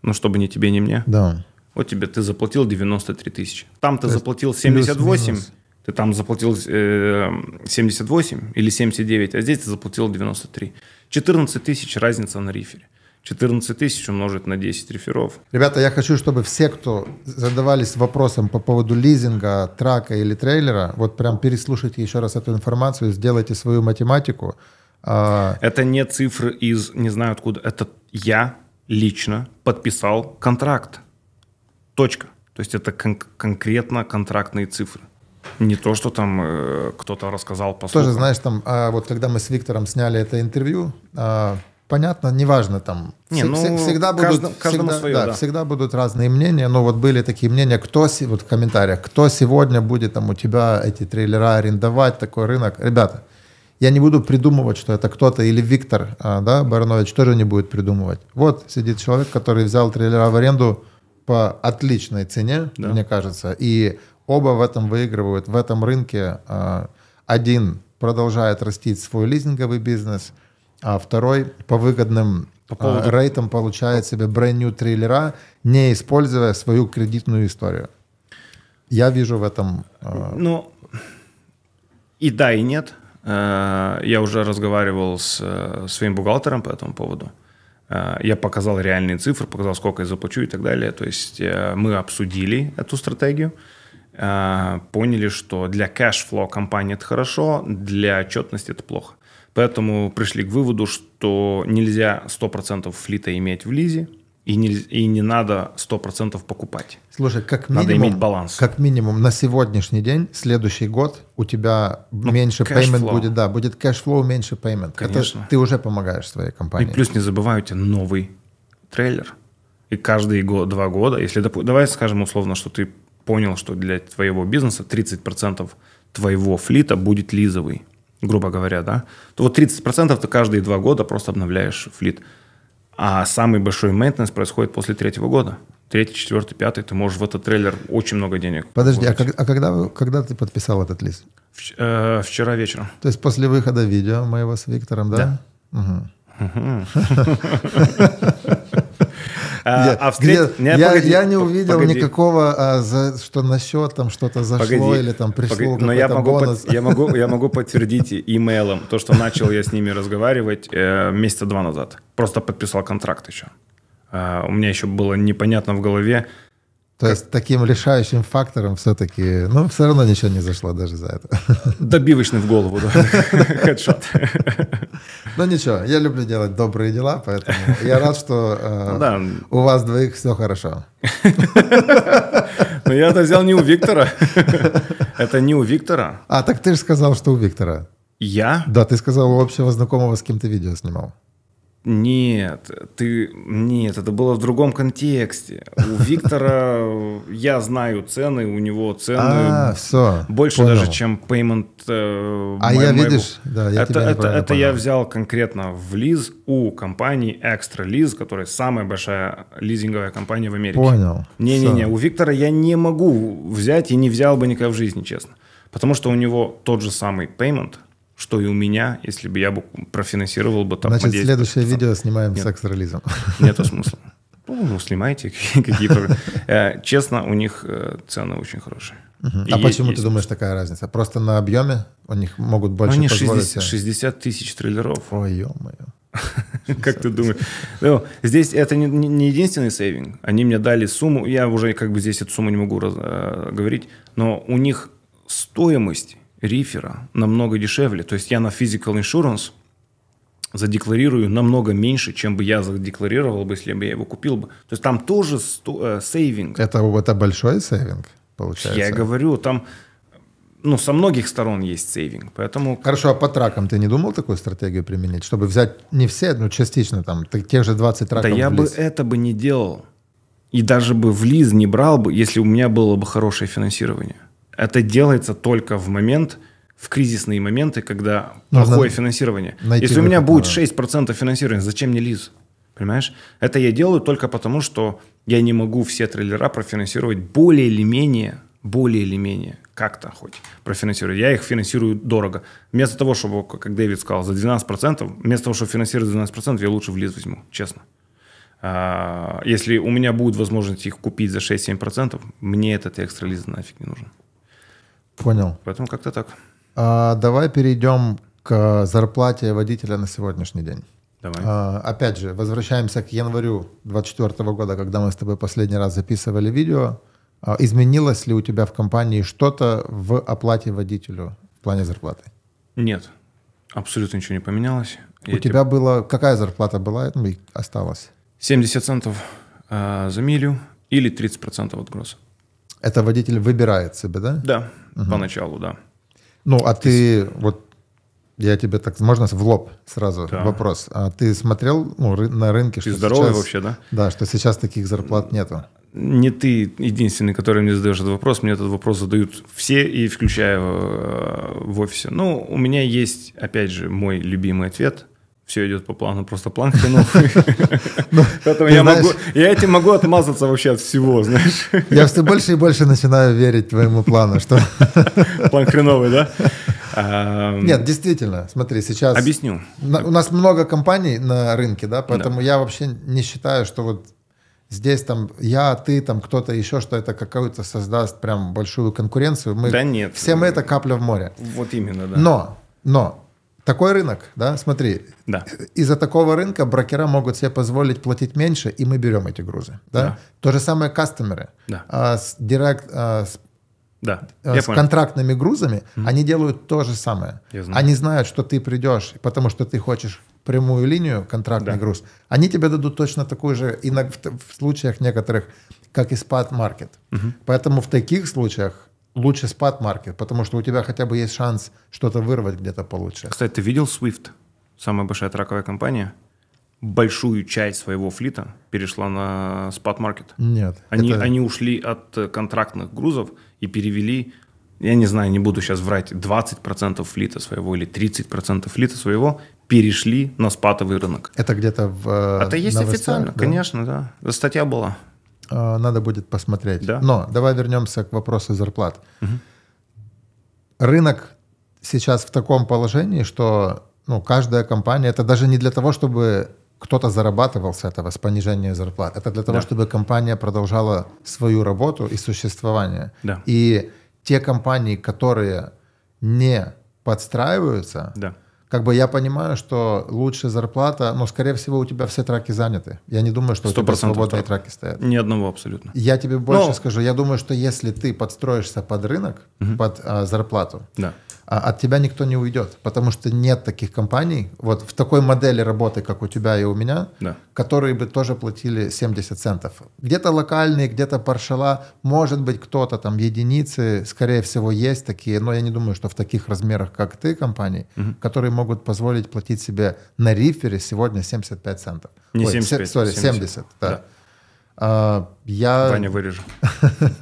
ну, чтобы ни тебе, ни мне. Да. Вот тебе, ты заплатил 93 тысячи. Там ты то заплатил 78, плюс, минус. ты там заплатил э, 78 или 79, а здесь ты заплатил 93. 14 тысяч разница на рифере. 14 тысяч умножить на 10 реферов. Ребята, я хочу, чтобы все, кто задавались вопросом по поводу лизинга, трака или трейлера, вот прям переслушайте еще раз эту информацию, сделайте свою математику. А, это не цифры из не знаю откуда, это я лично подписал контракт. Точка. То есть это кон- конкретно контрактные цифры. Не то, что там э, кто-то рассказал по Тоже, знаешь, там, а, вот когда мы с Виктором сняли это интервью, а, понятно, неважно там. Не, ну, всегда будут, каждому, каждому всегда, свое, да, да. всегда будут разные мнения, но вот были такие мнения, кто вот в комментариях, кто сегодня будет там у тебя эти трейлера арендовать, такой рынок. Ребята, я не буду придумывать, что это кто-то, или Виктор а, да, Баранович тоже не будет придумывать. Вот сидит человек, который взял трейлера в аренду по отличной цене, да. мне кажется, и оба в этом выигрывают. В этом рынке а, один продолжает расти свой лизинговый бизнес – а второй по выгодным по поводу... А, рейтам получает себе brand new триллера, не используя свою кредитную историю. Я вижу в этом... А, ну, и да, и нет. Э, я уже разговаривал с э, своим бухгалтером по этому поводу. Э, я показал реальные цифры, показал, сколько я заплачу и так далее. То есть мы обсудили эту стратегию, поняли, что для кэшфло компании это хорошо, для отчетности это плохо. Поэтому пришли к выводу, что нельзя 100% флита иметь в лизе, и не, и не надо 100% покупать. Слушай, как минимум, надо иметь баланс. Как минимум на сегодняшний день, следующий год у тебя ну, меньше пеймент будет, да, будет кэшфлоу меньше payment. Конечно. Это ты уже помогаешь своей компании. И плюс не забывай, у тебя новый трейлер. И каждые год, два года, если, доп... давай скажем условно, что ты понял, что для твоего бизнеса 30% твоего флита будет лизовый грубо говоря, да, то вот 30% ты каждые два года просто обновляешь флит. А самый большой maintenance происходит после третьего года. Третий, четвертый, пятый, ты можешь в этот трейлер очень много денег. Подожди, а, а когда, когда ты подписал этот лист? В, э, вчера вечером. То есть после выхода видео моего с Виктором, да? Да. Угу. [LAUGHS] А, а Где... я, не увидел никакого, а, что насчет там что-то зашло или там пришло погоди, но я могу, бонус. я, могу, я могу [LAUGHS] подтвердить имейлом то, что начал я с ними разговаривать э, месяца два назад. Просто подписал контракт еще. А, у меня еще было непонятно в голове, то есть таким решающим фактором все-таки, ну, все равно ничего не зашло даже за это. Добивочный в голову, да. [LAUGHS] Хедшот. Ну ничего, я люблю делать добрые дела, поэтому я рад, что э, ну у вас двоих все хорошо. Но я это взял не у Виктора. Это не у Виктора. А, так ты же сказал, что у Виктора. Я? Да, ты сказал, у общего знакомого с кем-то видео снимал. Нет, ты... Нет, это было в другом контексте. У [LAUGHS] Виктора я знаю цены, у него цены а, больше даже, чем payment... Э, а я, видишь, да, я это, это я взял конкретно в лиз у компании Extra Lease, которая самая большая лизинговая компания в Америке. Понял. Не-не-не, у Виктора я не могу взять и не взял бы никогда в жизни, честно. Потому что у него тот же самый payment – что и у меня, если бы я бы профинансировал бы там. Значит, следующее видео снимаем Нет. секс-ролизом. Нету смысла. Ну, ну снимайте [LAUGHS] какие-то. Э, честно, у них э, цены очень хорошие. А почему ты думаешь такая разница? Просто на объеме у них могут больше Они позволить 60, 60 тысяч трейлеров. Ой, ё-моё. [LAUGHS] Как ты думаешь? Ну, здесь это не, не единственный сейвинг. Они мне дали сумму, я уже как бы здесь эту сумму не могу раз, э, говорить, но у них стоимость рифера намного дешевле. То есть я на physical insurance задекларирую намного меньше, чем бы я задекларировал бы, если бы я его купил бы. То есть там тоже сейвинг. Э, это, это большой сейвинг, получается? Я говорю, там ну, со многих сторон есть сейвинг, поэтому... Хорошо, а по тракам ты не думал такую стратегию применить, чтобы взять не все, но частично там, тех же 20 траков Да я бы это бы не делал. И даже бы в лиз не брал бы, если у меня было бы хорошее финансирование это делается только в момент, в кризисные моменты, когда Нужно плохое финансирование. Если у меня будет 6% финансирования, зачем мне лиз? Понимаешь? Это я делаю только потому, что я не могу все трейлера профинансировать более или менее, более или менее, как-то хоть профинансировать. Я их финансирую дорого. Вместо того, чтобы, как Дэвид сказал, за 12%, вместо того, чтобы финансировать 12%, я лучше в лиз возьму, честно. А, если у меня будет возможность их купить за 6-7%, мне этот экстра лиз нафиг не нужен. Понял. Поэтому как-то так. А, давай перейдем к зарплате водителя на сегодняшний день. Давай. А, опять же, возвращаемся к январю 2024 года, когда мы с тобой последний раз записывали видео. А, изменилось ли у тебя в компании что-то в оплате водителю в плане зарплаты? Нет, абсолютно ничего не поменялось. У Я тебя тебе... была какая зарплата была и осталась? 70 центов э, за милю или 30% от гросса. Это водитель выбирает себе, да? Да, угу. поначалу, да. Ну, а ты, вот я тебе так, можно в лоб сразу да. вопрос. А ты смотрел ну, ры, на рынке, ты что здоровый сейчас, вообще, да? Да, что сейчас таких зарплат нету. Не ты единственный, который мне задаешь этот вопрос. Мне этот вопрос задают все, и включая в, э, в офисе. Ну, у меня есть, опять же, мой любимый ответ – все идет по плану, просто план хреновый. [LAUGHS] Ну, поэтому я этим могу отмазаться вообще от всего, знаешь. Я все больше и больше начинаю верить твоему плану, что... [LAUGHS] План хреновый, да? Нет, действительно, смотри, сейчас... Объясню. У нас много компаний на рынке, да, поэтому я вообще не считаю, что вот здесь там я, ты, там кто-то еще, что это какую-то создаст прям большую конкуренцию. Мы, да нет. Всем это капля в море. Вот именно, да. Но, но такой рынок, да, смотри. Да. Из-за такого рынка брокера могут себе позволить платить меньше, и мы берем эти грузы. Да? да. То же самое кастомеры. Да. А, с директ, а, с да, а, с контрактными грузами, mm-hmm. они делают то же самое. Знаю. Они знают, что ты придешь, потому что ты хочешь прямую линию, контрактный да. груз. Они тебе дадут точно такую же, и на, в, в случаях некоторых, как и спад-маркет. Mm-hmm. Поэтому в таких случаях лучше спад-маркет, потому что у тебя хотя бы есть шанс что-то вырвать где-то получше. Кстати, ты видел Swift? Самая большая траковая компания. Большую часть своего флита перешла на спад-маркет. Нет. Они, это... они ушли от контрактных грузов и перевели, я не знаю, не буду сейчас врать, 20% флита своего или 30% флита своего перешли на спатовый рынок. Это где-то в... Э, это есть новостях, официально, да? конечно, да. Статья была. Э, надо будет посмотреть. Да? Но давай вернемся к вопросу зарплат. Угу. Рынок сейчас в таком положении, что ну, каждая компания, это даже не для того, чтобы кто-то зарабатывал с этого, с понижения зарплат. Это для того, да. чтобы компания продолжала свою работу и существование. Да. И те компании, которые не подстраиваются, да как бы я понимаю, что лучшая зарплата, но, ну, скорее всего, у тебя все траки заняты. Я не думаю, что у тебя свободные так. траки стоят. Ни одного абсолютно. Я тебе больше но... Ну, скажу. Я думаю, что если ты подстроишься под рынок, угу. под а, зарплату, да. А, от тебя никто не уйдет, потому что нет таких компаний, вот в такой модели работы, как у тебя и у меня, да. которые бы тоже платили 70 центов. Где-то локальные, где-то паршала, может быть, кто-то там, единицы, скорее всего, есть такие, но я не думаю, что в таких размерах, как ты, компании, угу. которые могут позволить платить себе на рифере сегодня 75 центов. Не Ой, 75, sorry, 70, 70 да. да. А, я... Ваня вырежу. [LAUGHS]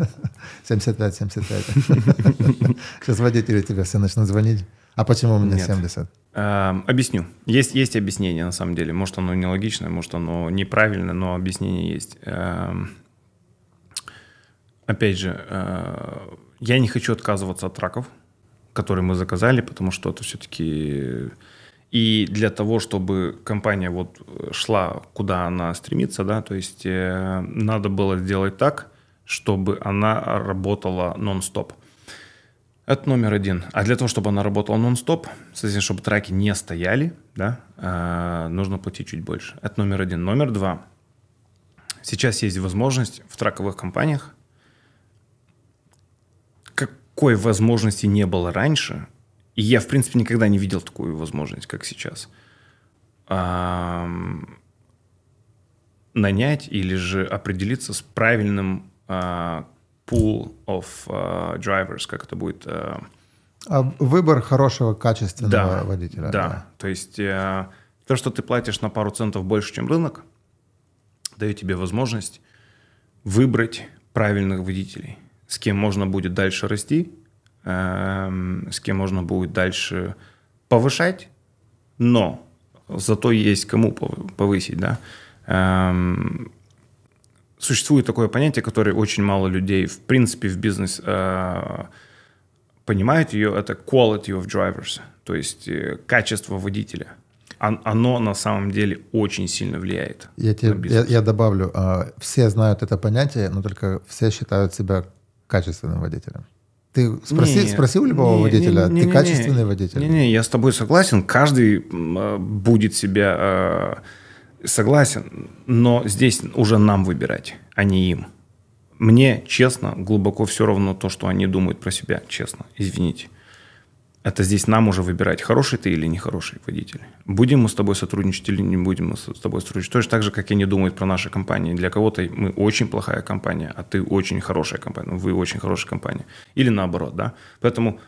75, 75. [LAUGHS] Сейчас водители тебя все начнут звонить. А почему у меня Нет. 70? Э, эм, объясню. Есть, есть объяснение, на самом деле. Может, оно нелогичное, может, оно неправильно, но объяснение есть. Э, опять же, э, я не хочу отказываться от раков, которые мы заказали, потому что это все-таки... И для того, чтобы компания вот шла, куда она стремится, да, то есть э, надо было сделать так, чтобы она работала нон-стоп. Это номер один. А для того, чтобы она работала нон-стоп, соответственно, чтобы траки не стояли, да, э, нужно платить чуть больше. Это номер один. Номер два. Сейчас есть возможность в траковых компаниях, какой возможности не было раньше, и я, в принципе, никогда не видел такую возможность, как сейчас, э, нанять или же определиться с правильным Э, pool of э, drivers, как это будет... Э, а выбор хорошего, качественного да, водителя. Да, да. то есть то, что ты платишь на пару центов больше, чем рынок, дает тебе возможность выбрать правильных водителей, с кем можно будет дальше расти, эм, с кем можно будет дальше повышать, но зато есть кому повысить, да. Эм, существует такое понятие, которое очень мало людей, в принципе, в бизнес э, понимают ее, это quality of drivers, то есть э, качество водителя. Он, оно на самом деле очень сильно влияет. Я, тебе, я, я добавлю, э, все знают это понятие, но только все считают себя качественным водителем. Ты спроси, не, спроси у любого не, водителя, не, не, ты не, качественный не, водитель? Не, не, я с тобой согласен. Каждый э, будет себя э, Согласен, но здесь уже нам выбирать, а не им. Мне, честно, глубоко все равно то, что они думают про себя, честно, извините. Это здесь нам уже выбирать, хороший ты или нехороший водитель. Будем мы с тобой сотрудничать или не будем мы с тобой сотрудничать. Точно так же, как не думают про наши компании. Для кого-то мы очень плохая компания, а ты очень хорошая компания, ну, вы очень хорошая компания. Или наоборот, да. Поэтому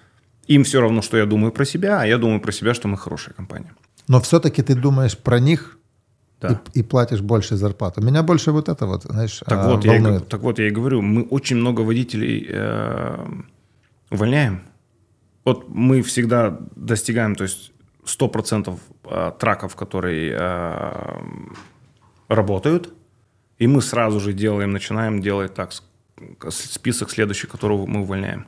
им все равно, что я думаю про себя, а я думаю про себя, что мы хорошая компания. Но все-таки ты думаешь про них да. и, и платишь больше зарплату. Меня больше вот это вот, знаешь, так а, вот, волнует. Я, так вот, я и говорю, мы очень много водителей э, увольняем. Вот мы всегда достигаем, то есть 100% э, траков, которые э, работают, и мы сразу же делаем, начинаем делать так, список следующий, которого мы увольняем.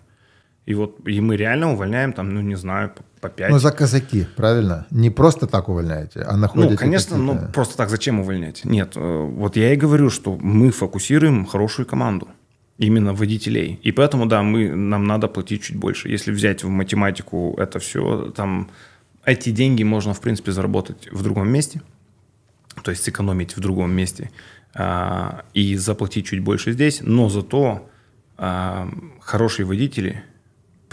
И вот и мы реально увольняем там, ну не знаю, по 5. Ну за казаки, правильно? Не просто так увольняете, а находите... Ну, конечно, ну просто так зачем увольнять? Нет, э, вот я и говорю, что мы фокусируем хорошую команду именно водителей. И поэтому, да, мы, нам надо платить чуть больше. Если взять в математику это все, там эти деньги можно, в принципе, заработать в другом месте, то есть сэкономить в другом месте а, и заплатить чуть больше здесь, но зато а, хорошие водители –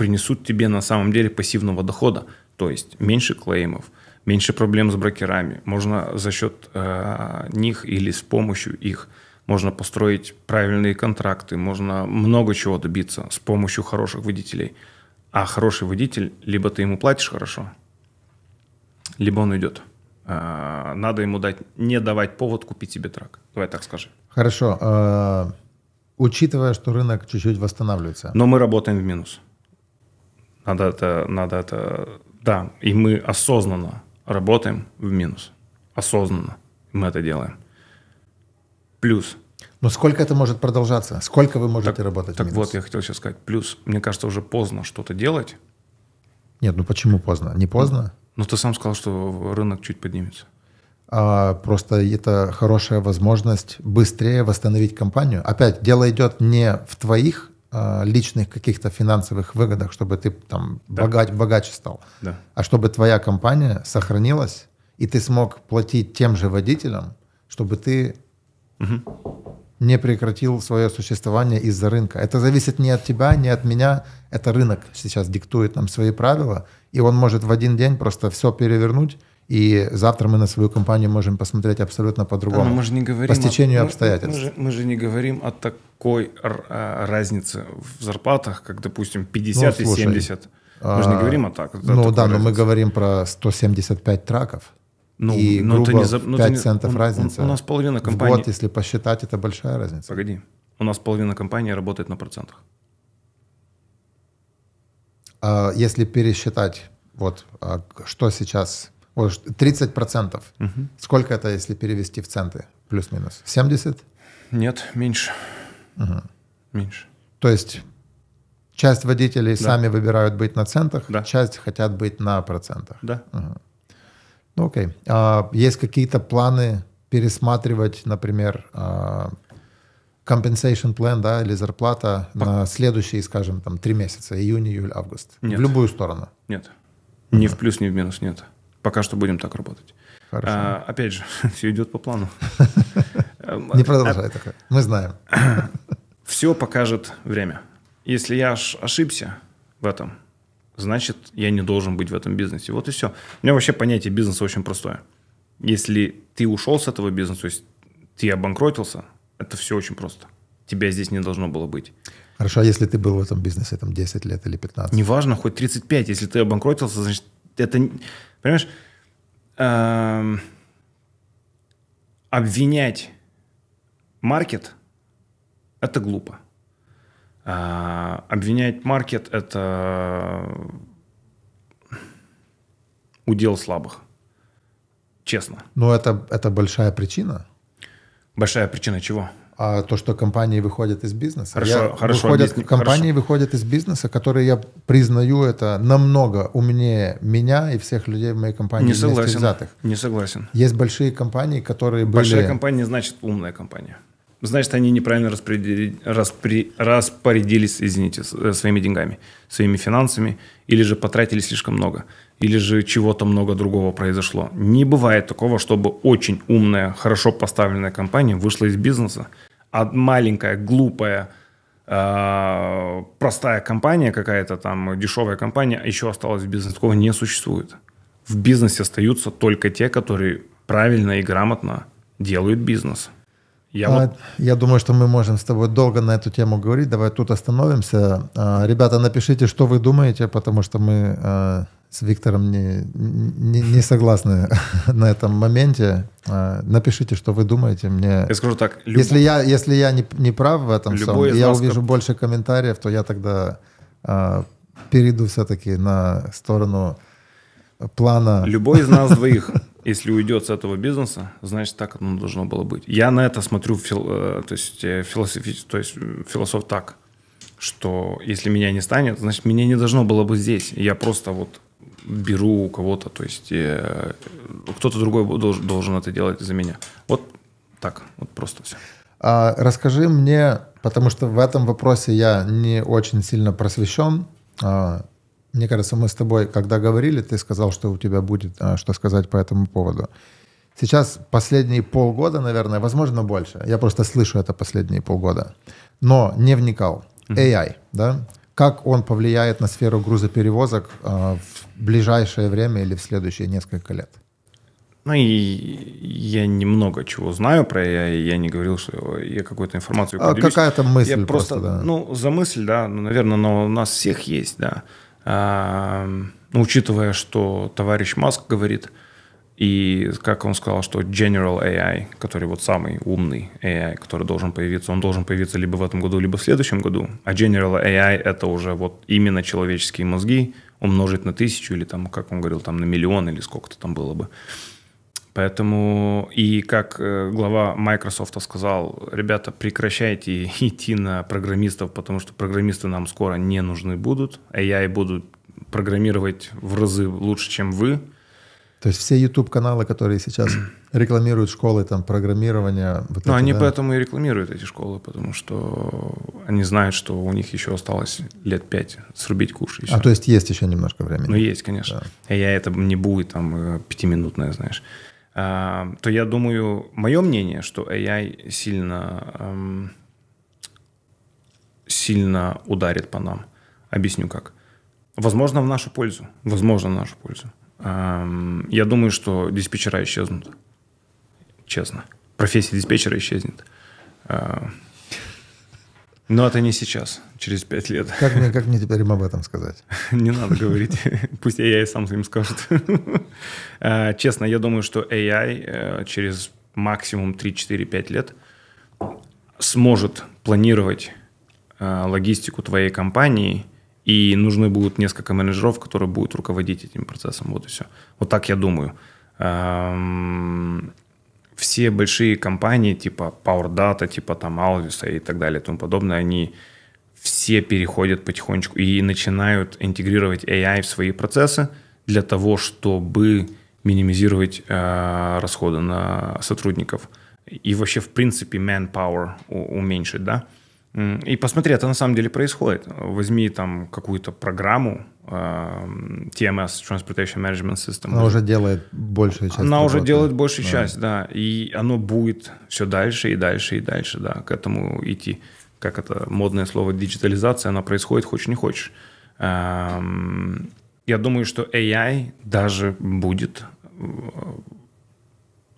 принесут тебе на самом деле пассивного дохода, то есть меньше клеймов, меньше проблем с брокерами. Можно за счет э, них или с помощью их можно построить правильные контракты, можно много чего добиться с помощью хороших водителей. А хороший водитель, либо ты ему платишь хорошо, либо он уйдет. Э, надо ему дать, не давать повод купить себе трак. Давай так скажи. Хорошо. Э, учитывая, что рынок чуть-чуть восстанавливается. Но мы работаем в минус. Надо это, надо это, да. И мы осознанно работаем в минус. Осознанно мы это делаем. Плюс. Но сколько это может продолжаться? Сколько вы можете так, работать? Так в минус? вот, я хотел сейчас сказать. Плюс, мне кажется, уже поздно что-то делать. Нет, ну почему поздно? Не поздно? Ну, ну, ты сам сказал, что рынок чуть поднимется. А, просто это хорошая возможность быстрее восстановить компанию. Опять, дело идет не в твоих а, личных каких-то финансовых выгодах, чтобы ты там да. богач, богаче стал, да. а чтобы твоя компания сохранилась, и ты смог платить тем же водителям, чтобы ты угу. не прекратил свое существование из-за рынка. Это зависит не от тебя, не от меня, это рынок сейчас диктует нам свои правила, и он может в один день просто все перевернуть, и завтра мы на свою компанию можем посмотреть абсолютно по-другому. А мы же не говорим по стечению о... обстоятельств. Мы, же, мы же не говорим о такой а, разнице в зарплатах, как, допустим, 50 ну, слушай, и 70. А, мы же не говорим о так. Ну да, разнице. но мы говорим про 175 траков. Ну, и но ну, грубо ну, это не за, но 5 это не, центов он, разница. У, у нас половина компании... Вот, если посчитать, это большая разница. Погоди. У нас половина компании работает на процентах. А, если пересчитать, вот, а, что сейчас 30 процентов. Угу. Сколько это, если перевести в центы? Плюс-минус. 70? Нет, меньше. Угу. Меньше. То есть часть водителей да. сами выбирают быть на центах, да. часть хотят быть на процентах. Да. Угу. Ну окей. А, есть какие-то планы пересматривать, например, а, compensation plan, да, или зарплата Пок... на следующие, скажем, там, три месяца, июнь, июль, август? Нет. В любую сторону? Нет. Ни угу. в плюс, ни в минус, нет. Пока что будем так работать. Хорошо. А, опять же, [LAUGHS] все идет по плану. [LAUGHS] Не продолжай такое. Мы знаем. [LAUGHS] Все покажет время. Если я ошибся в этом, значит, я не должен быть в этом бизнесе. Вот и все. У меня вообще понятие бизнеса очень простое. Если ты ушел с этого бизнеса, то есть ты обанкротился, это все очень просто. Тебя здесь не должно было быть. Хорошо, а если ты был в этом бизнесе там 10 лет или 15? Неважно, хоть 35. Если ты обанкротился, значит, это, понимаешь, э, обвинять маркет – это глупо. Э, обвинять маркет – это удел слабых. Честно. Но это, это большая причина. Большая причина чего? а то, что компании выходят из бизнеса. Хорошо, я хорошо. Выходят, объясни, компании хорошо. выходят из бизнеса, которые я признаю это намного умнее меня и всех людей в моей компании не согласен, взятых. Не согласен. Есть большие компании, которые Большая были... Большая компания значит умная компания. Значит, они неправильно распределили, распри, распорядились, извините, э, своими деньгами, своими финансами, или же потратили слишком много, или же чего-то много другого произошло. Не бывает такого, чтобы очень умная, хорошо поставленная компания вышла из бизнеса маленькая, глупая, а, простая компания какая-то там, дешевая компания, а еще осталась в бизнесе. Такого не существует. В бизнесе остаются только те, которые правильно и грамотно делают бизнес. Я, а, вот... я думаю, что мы можем с тобой долго на эту тему говорить. Давай тут остановимся. А, ребята, напишите, что вы думаете, потому что мы с Виктором не, не, не согласны [LAUGHS] на этом моменте. А, напишите, что вы думаете. Мне... Я скажу так. Люб... Если я, если я не, не прав в этом всем, я нас... увижу больше комментариев, то я тогда э, перейду все-таки на сторону плана. Любой из нас [LAUGHS] двоих, если уйдет с этого бизнеса, значит, так оно должно было быть. Я на это смотрю фил... Э, то есть, э, философи... то есть, э, философ так, что если меня не станет, значит, меня не должно было бы здесь. Я просто вот беру у кого-то, то есть э, кто-то другой должен, должен это делать за меня. Вот так, вот просто все. А, расскажи мне, потому что в этом вопросе я не очень сильно просвещен. А, мне кажется, мы с тобой, когда говорили, ты сказал, что у тебя будет а, что сказать по этому поводу. Сейчас последние полгода, наверное, возможно больше. Я просто слышу это последние полгода, но не вникал. AI, да? как он повлияет на сферу грузоперевозок э, в ближайшее время или в следующие несколько лет? Ну и я немного чего знаю про я, я не говорил, что я какую-то информацию А какая-то мысль я просто, просто да. ну за мысль, да, ну, наверное, но у нас всех есть, да. А, ну, учитывая, что товарищ Маск говорит, и как он сказал, что General AI, который вот самый умный AI, который должен появиться, он должен появиться либо в этом году, либо в следующем году. А General AI — это уже вот именно человеческие мозги умножить на тысячу или там, как он говорил, там на миллион или сколько-то там было бы. Поэтому и как э, глава Microsoft сказал, ребята, прекращайте [LAUGHS] идти на программистов, потому что программисты нам скоро не нужны будут. AI будут программировать в разы лучше, чем вы – то есть все YouTube-каналы, которые сейчас [CLEARS THROAT] рекламируют школы там, программирования... Вот ну, они да? поэтому и рекламируют эти школы, потому что они знают, что у них еще осталось лет пять срубить куш. Еще. А то есть есть еще немножко времени? Ну, есть, конечно. Да. Я это не будет там э, пятиминутное, знаешь. А, то я думаю, мое мнение, что AI сильно, эм, сильно ударит по нам. Объясню как. Возможно, в нашу пользу. Возможно, в нашу пользу. Я думаю, что диспетчера исчезнут. Честно. Профессия диспетчера исчезнет. Но это не сейчас, через пять лет. Как мне, как мне теперь им об этом сказать? [LAUGHS] Не надо говорить. [LAUGHS] Пусть AI сам им скажет. [LAUGHS] А, честно, я думаю, что AI э, через максимум 3-4-5 лет сможет планировать э, логистику твоей компании – и нужны будут несколько менеджеров, которые будут руководить этим процессом. Вот и все. Вот так я думаю. Эм, все большие компании типа Power Data, типа там Alvis и так далее и тому подобное, они все переходят потихонечку и начинают интегрировать AI в свои процессы для того, чтобы минимизировать э, расходы на сотрудников и вообще в принципе manpower уменьшить, да. И посмотри, это на самом деле происходит. Возьми там какую-то программу э, а, TMS, Transportation Management System. Она уже делает большую часть. Она работы. уже делает большую да. часть, да. И оно будет все дальше и дальше и дальше, да, к этому идти. Как это модное слово диджитализация, она происходит, хочешь не хочешь. Эм, я думаю, что AI даже будет э,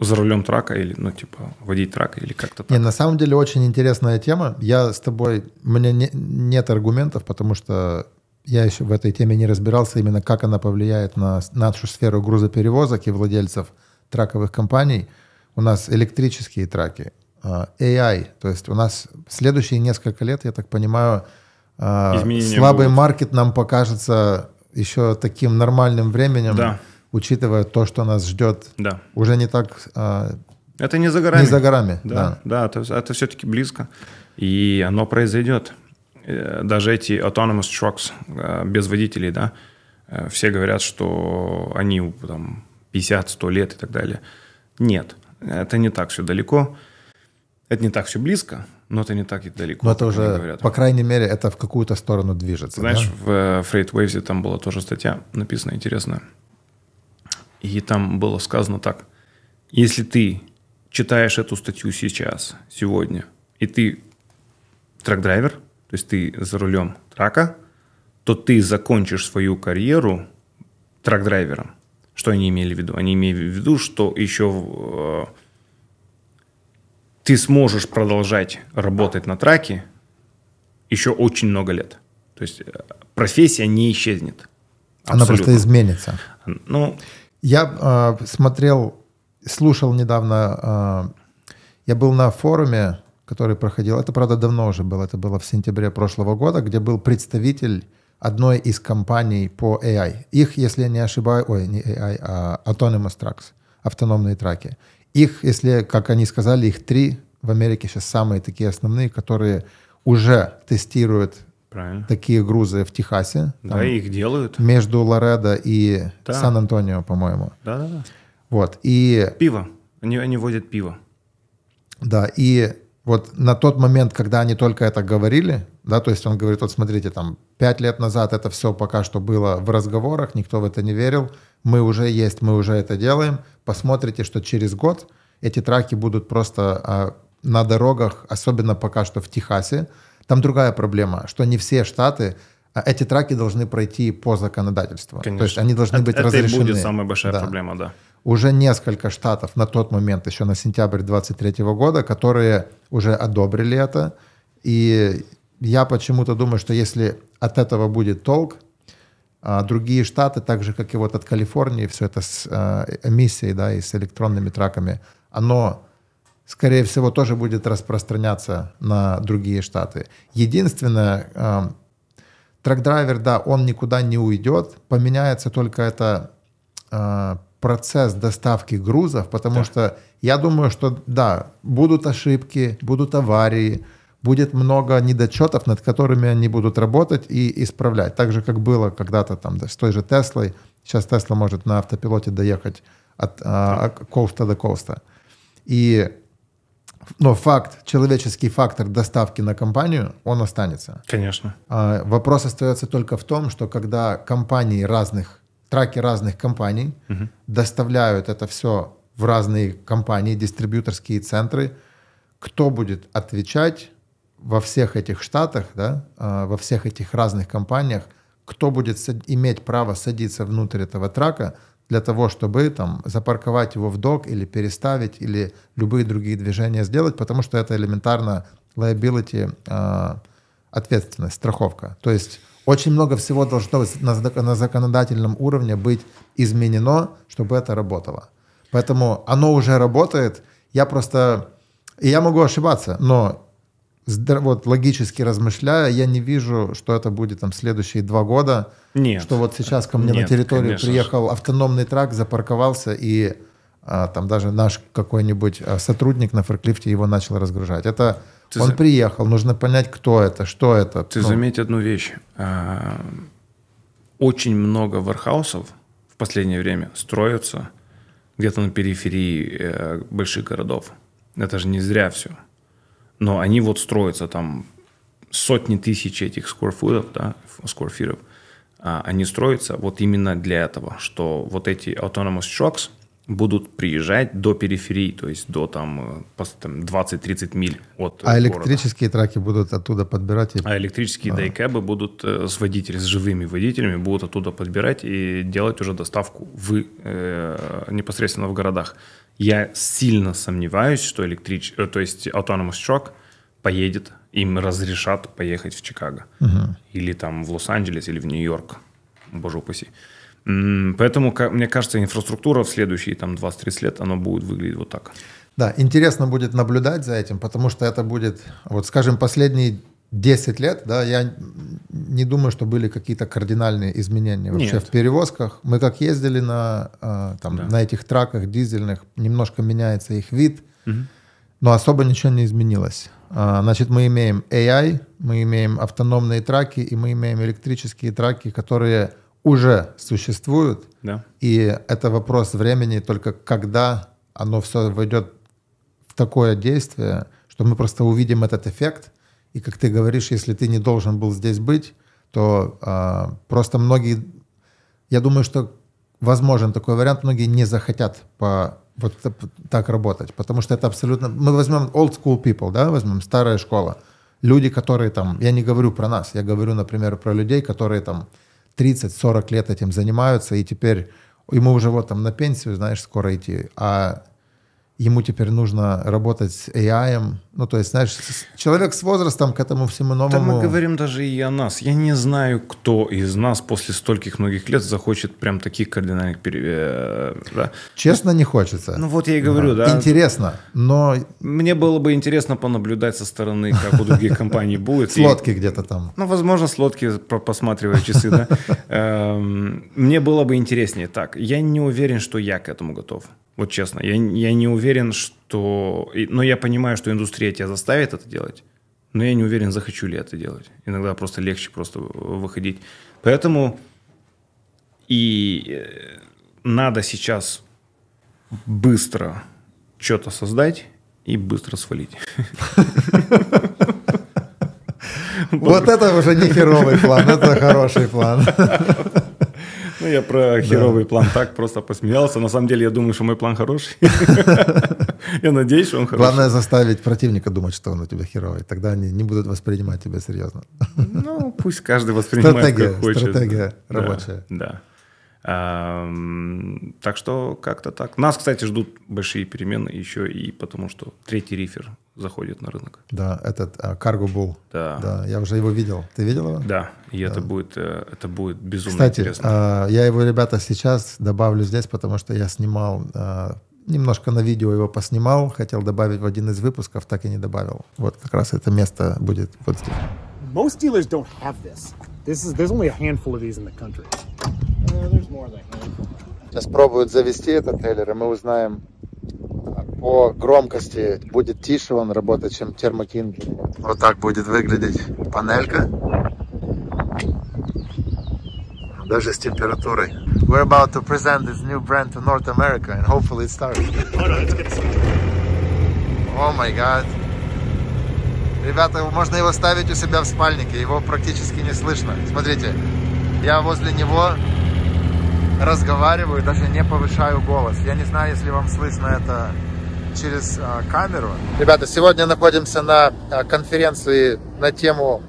за рулем трака или, ну, типа, водить трак или как-то так. Не, на самом деле очень интересная тема. Я с тобой, у меня не, нет аргументов, потому что я еще в этой теме не разбирался именно, как она повлияет на нашу сферу грузоперевозок и владельцев траковых компаний. У нас электрические траки, а, AI, то есть у нас следующие несколько лет, я так понимаю, а, Изменения слабый будут. маркет нам покажется еще таким нормальным временем. Да учитывая то, что нас ждет, да. уже не так... А, это не за горами. Не за горами, да. Да, да это, это все-таки близко. И оно произойдет. Э, даже эти autonomous trucks э, без водителей, да, э, все говорят, что они там 50-100 лет и так далее. Нет, это не так все далеко. Это не так все близко, но это не так и далеко. Но это уже, говорят. по крайней мере, это в какую-то сторону движется. Знаешь, да? в Freight Waves там была тоже статья написана интересная и там было сказано так. Если ты читаешь эту статью сейчас, сегодня, и ты трак-драйвер, то есть ты за рулем трака, то ты закончишь свою карьеру трак-драйвером. Что они имели в виду? Они имели в виду, что еще э, ты сможешь продолжать работать на траке еще очень много лет. То есть э, профессия не исчезнет. Абсолютно. Она просто изменится. Ну, я э, смотрел, слушал недавно, э, я был на форуме, который проходил, это, правда, давно уже было, это было в сентябре прошлого года, где был представитель одной из компаний по AI. Их, если я не ошибаюсь, ой, не AI, а Autonomous Trucks, автономные траки. Их, если, как они сказали, их три в Америке сейчас самые такие основные, которые уже тестируют Правильно. Такие грузы в Техасе. Да, там, их делают. Между Лоредо и да. Сан-Антонио, по-моему. Да, да, да. Вот. И... Пиво. Они, они водят пиво. Да, и вот на тот момент, когда они только это говорили, да, то есть он говорит, вот смотрите, там, пять лет назад это все пока что было в разговорах, никто в это не верил, мы уже есть, мы уже это делаем, посмотрите, что через год эти траки будут просто а, на дорогах, особенно пока что в Техасе, там другая проблема, что не все штаты а эти траки должны пройти по законодательству. Конечно. То есть они должны быть это разрешены. Это будет самая большая да. проблема, да. Уже несколько штатов на тот момент, еще на сентябрь 2023 года, которые уже одобрили это. И я почему-то думаю, что если от этого будет толк, а, другие штаты, так же, как и вот от Калифорнии, все это с а, эмиссией, да, и с электронными траками, оно скорее всего, тоже будет распространяться на другие штаты. Единственное, э, эм, трак-драйвер, да, он никуда не уйдет, поменяется только это э, процесс доставки грузов, потому да. что я думаю, что да, будут ошибки, будут аварии, будет много недочетов, над которыми они будут работать и исправлять. Так же, как было когда-то там да, с той же Теслой. Сейчас Тесла может на автопилоте доехать от э, коуста до коуста. И но факт, человеческий фактор доставки на компанию, он останется. Конечно. А, вопрос остается только в том, что когда компании разных, траки разных компаний угу. доставляют это все в разные компании, дистрибьюторские центры, кто будет отвечать во всех этих штатах, да, а, во всех этих разных компаниях, кто будет иметь право садиться внутрь этого трака, для того, чтобы там запарковать его в док или переставить, или любые другие движения сделать, потому что это элементарно liability, э, ответственность, страховка. То есть очень много всего должно на, на законодательном уровне быть изменено, чтобы это работало. Поэтому оно уже работает. Я просто... И я могу ошибаться, но вот логически размышляя, я не вижу, что это будет там следующие два года. Нет. Что вот сейчас ко мне Нет, на территорию конечно. приехал автономный трак, запарковался и а, там даже наш какой-нибудь а, сотрудник на форклифте его начал разгружать. Это Ты он за... приехал, нужно понять, кто это, что это. Ты ну... заметь одну вещь. А, очень много вархаусов в последнее время строятся где-то на периферии э, больших городов. Это же не зря все но они вот строятся там сотни тысяч этих скорфудов, да, скорфиров, а, они строятся вот именно для этого, что вот эти autonomous trucks – будут приезжать до периферии, то есть до там, 20-30 э, миль от э, А города. электрические траки будут оттуда подбирать? И... А электрические а. дайкэбы будут э, с водителями, с живыми водителями будут оттуда подбирать и делать уже доставку в, э, непосредственно в городах. Я сильно сомневаюсь, что электрич... то есть Autonomous Truck поедет, им разрешат поехать в Чикаго. Угу. Или там в Лос-Анджелес, или в Нью-Йорк. Боже упаси. Угу. Поэтому, мне кажется, инфраструктура в следующие там, 20-30 лет она будет выглядеть вот так. Да, интересно будет наблюдать за этим, потому что это будет, вот скажем, последние 10 лет, да, я не думаю, что были какие-то кардинальные изменения вообще Нет. в перевозках. Мы как ездили на, а, там, да. на этих траках дизельных, немножко меняется их вид, угу. но особо ничего не изменилось. А, значит, мы имеем AI, мы имеем автономные траки, и мы имеем электрические траки, которые уже существуют, да. и это вопрос времени только когда оно все войдет в такое действие, что мы просто увидим этот эффект. И как ты говоришь, если ты не должен был здесь быть, то э, просто многие, я думаю, что возможен такой вариант, многие не захотят по вот так работать, потому что это абсолютно... Мы возьмем old school people, да, возьмем старая школа. Люди, которые там... Я не говорю про нас, я говорю, например, про людей, которые там 30-40 лет этим занимаются, и теперь ему уже вот там на пенсию, знаешь, скоро идти, а ему теперь нужно работать с AI. Ну, то есть, знаешь, человек с возрастом к этому всему новому... Да мы говорим даже и о нас. Я не знаю, кто из нас после стольких многих лет захочет прям таких кардинальных... Пере... Э, да? Честно, не хочется. Ну, вот я и говорю, да. да. Интересно, но... Мне было бы интересно понаблюдать со стороны, как у других компаний [LAUGHS] будет. С лодки где-то там. Ну, возможно, с лодки, посматривая часы, да. [LAUGHS] Эм, мне было бы интереснее так. Я не уверен, что я к этому готов. Вот честно, я, я не уверен, что... Но я понимаю, что индустрия тебя заставит это делать, но я не уверен, захочу ли это делать. Иногда просто легче просто э, выходить. Поэтому и э, надо сейчас быстро что-то создать и быстро свалить. [LAUGHS] Вот это уже не херовый план, это хороший план. [LAUGHS] Ну, я про херовый план так просто посмеялся. На самом деле, я думаю, что мой план хороший. [LAUGHS] Я надеюсь, что он хороший. Главное заставить противника думать, что он у тебя херовый. Тогда они не будут воспринимать тебя серьезно. Ну, пусть каждый [LAUGHS] воспринимает, как хочет. Стратегия рабочая. Да. Эм, так что как-то так. Нас, кстати, ждут большие перемены еще и потому, что третий рифер заходит на рынок. Да, этот э, Cargo Bull. Да. да. Я уже его видел. Ты видел его? Да. И да. это будет, э, это будет безумно кстати, интересно. Э, я его, ребята, сейчас добавлю здесь, потому что я снимал немножко на видео его поснимал, хотел добавить в один из выпусков, так и не добавил. Вот как раз это место будет вот здесь. Most dealers don't have this. This is there's only a handful of these in the country. Ну, Сейчас пробуют завести этот трейлер, и мы узнаем по громкости, будет тише он работать, чем термокинг. Вот так будет выглядеть панелька. Даже с температурой. We're about to present this new brand to North America and hopefully it starts. О май гад. Ребята, можно его ставить у себя в спальнике, его практически не слышно. Смотрите, я возле него, разговариваю, даже не повышаю голос. Я не знаю, если вам слышно это через а, камеру. Ребята, сегодня находимся на а, конференции на тему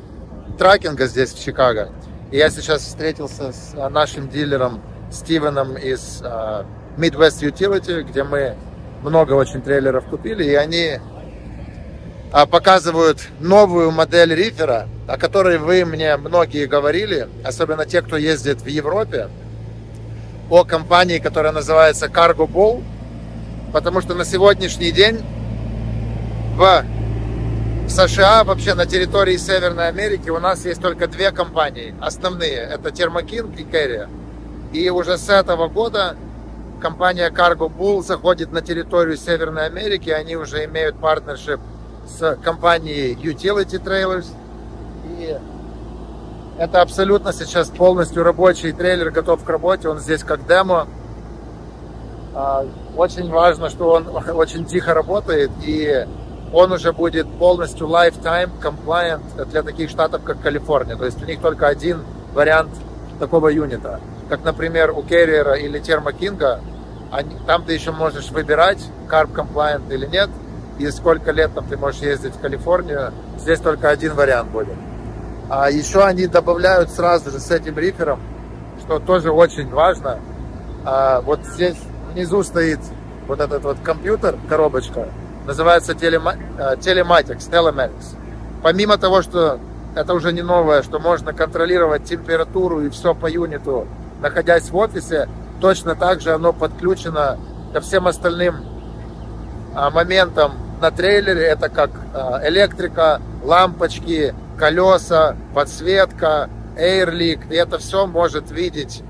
тракинга здесь, в Чикаго. И я сейчас встретился с а, нашим дилером Стивеном из Midwest Utility, где мы много очень трейлеров купили, и они показывают новую модель рифера, о которой вы мне многие говорили, особенно те, кто ездит в Европе о компании, которая называется Cargo Ball, потому что на сегодняшний день в США, вообще на территории Северной Америки у нас есть только две компании основные. Это Термокинг и Керри. И уже с этого года компания Cargo Bull заходит на территорию Северной Америки. Они уже имеют партнершип с компанией Utility Trailers. И это абсолютно сейчас полностью рабочий трейлер, готов к работе. Он здесь как демо. А, очень важно, что он [LAUGHS] очень тихо работает, и он уже будет полностью lifetime compliant для таких штатов, как Калифорния. То есть у них только один вариант такого юнита. Как, например, у Керриера или Термокинга, там ты еще можешь выбирать, carb compliant или нет, и сколько лет там ты можешь ездить в Калифорнию. Здесь только один вариант будет. А еще они добавляют сразу же с этим рифером, что тоже очень важно. А вот здесь внизу стоит вот этот вот компьютер, коробочка, называется телема... Telematics, а, Telematics. Помимо того, что это уже не новое, что можно контролировать температуру и все по юниту, находясь в офисе, точно так же оно подключено ко всем остальным а, моментам на трейлере. Это как а, электрика, лампочки, колеса, подсветка, эйрлик. И это все может видеть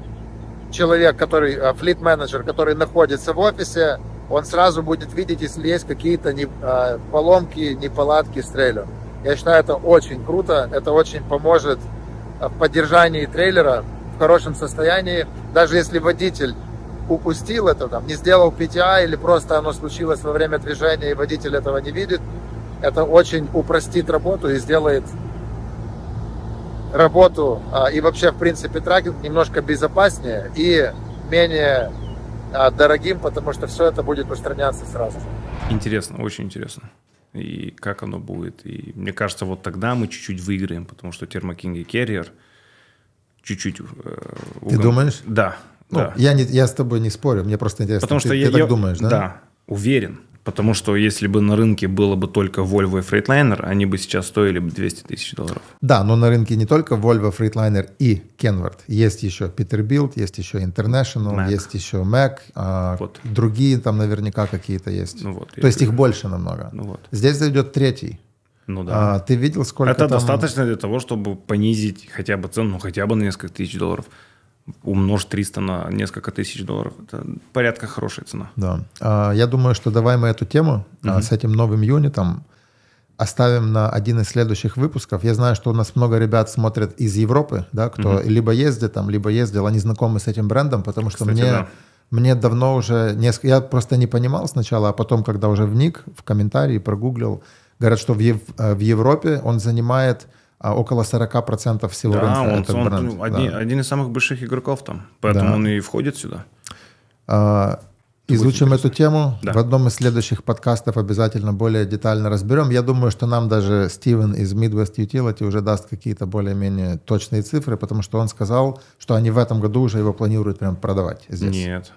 человек, который, а, флит-менеджер, который находится в офисе, он сразу будет видеть, если есть какие-то не, а, поломки, неполадки с трейлером. Я считаю, это очень круто, это очень поможет а, в поддержании трейлера в хорошем состоянии, даже если водитель упустил это, там, не сделал PTI или просто оно случилось во время движения и водитель этого не видит, это очень упростит работу и сделает работу а, и вообще, в принципе, трекинг немножко безопаснее и менее а, дорогим, потому что все это будет устраняться сразу. Интересно, очень интересно. И как оно будет. И мне кажется, вот тогда мы чуть-чуть выиграем, потому что термокинг и керриер чуть-чуть... Э, Ты думаешь? Да. Ну, да. Я, не, я с тобой не спорю, мне просто интересно, потому ты, что ты я, так я, думаешь, да? Да, уверен. Потому что если бы на рынке было бы только Volvo и Freightliner, они бы сейчас стоили бы 200 тысяч долларов. Да, но на рынке не только Volvo, Freightliner и Kenworth. Есть еще Peterbilt, есть еще International, Mac. есть еще Mac. А вот. Другие там наверняка какие-то есть. Ну, вот, То есть их больше намного. Ну, вот. Здесь зайдет третий. Ну да. А, ты видел, сколько Это там... достаточно для того, чтобы понизить хотя бы цену, ну хотя бы на несколько тысяч долларов умножь 300 на несколько тысяч долларов. Это порядка хорошая цена. Да. А, я думаю, что давай мы эту тему угу. с этим новым юнитом оставим на один из следующих выпусков. Я знаю, что у нас много ребят смотрят из Европы, да, кто угу. либо ездит там, либо ездил, они знакомы с этим брендом, потому что Кстати, мне... Да. Мне давно уже несколько... Я просто не понимал сначала, а потом, когда уже вник в комментарии, прогуглил, говорят, что в, Ев... Э, в Европе он занимает а около 40% всего да, рынка. Он, это он, бренд, один, да. один из самых больших игроков там, поэтому да. он и входит сюда. А, изучим эту тему. Да. В одном из следующих подкастов обязательно более детально разберем. Я думаю, что нам даже Стивен из Midwest Utility уже даст какие-то более-менее точные цифры, потому что он сказал, что они в этом году уже его планируют прям продавать здесь. Нет.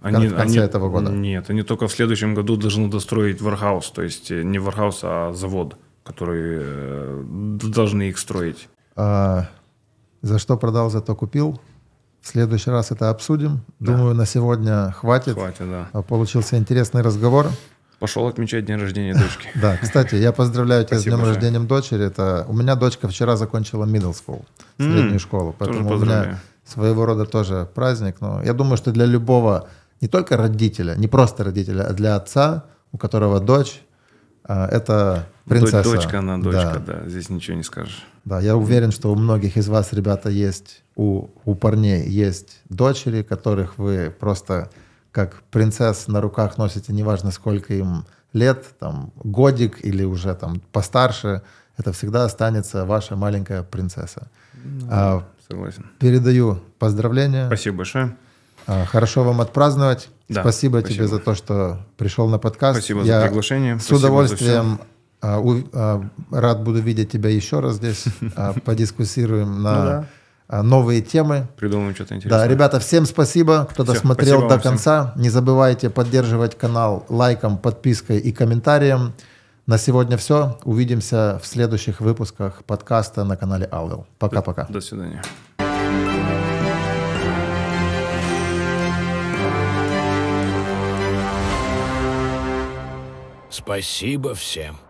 Они, в конце они, этого года. Нет, они только в следующем году должны достроить Warhouse, то есть э, не Warhouse, а завод. Угу которые э, должны их строить. А, за что продал, зато купил. В следующий раз это обсудим. Да. Думаю, на сегодня хватит. Хватит, да. А, получился интересный разговор. Пошел отмечать день рождения дочки. [LAUGHS] Да, кстати, я поздравляю тебя с днем рождения дочери. Это у меня дочка вчера закончила middle school, среднюю школу, поэтому у меня своего рода тоже праздник. Но я думаю, что для любого, не только родителя, не просто родителя, а для отца, у которого дочь, а, это Принцесса. Дочка она, дочка, да. да. Здесь ничего не скажешь. Да, я уверен, что у многих из вас, ребята, есть, у, у парней есть дочери, которых вы просто как принцесс на руках носите, неважно сколько им лет, там, годик или уже там постарше, это всегда останется ваша маленькая принцесса. Ну, а, согласен. Передаю поздравления. Спасибо большое. А, хорошо вам отпраздновать. Да, спасибо, спасибо тебе за то, что пришел на подкаст. Спасибо Я за приглашение. С спасибо удовольствием а, а, рад буду видеть тебя еще раз здесь. [LAUGHS] А, подискуссируем на ну а, новые темы. Придумаем что-то интересное. Да, ребята, всем спасибо, кто Все, досмотрел до конца. Не забывайте поддерживать канал лайком, подпиской и комментарием. На сегодня все. Увидимся в следующих выпусках подкаста на канале Алвел. Пока-пока. До, до свидания. Спасибо всем.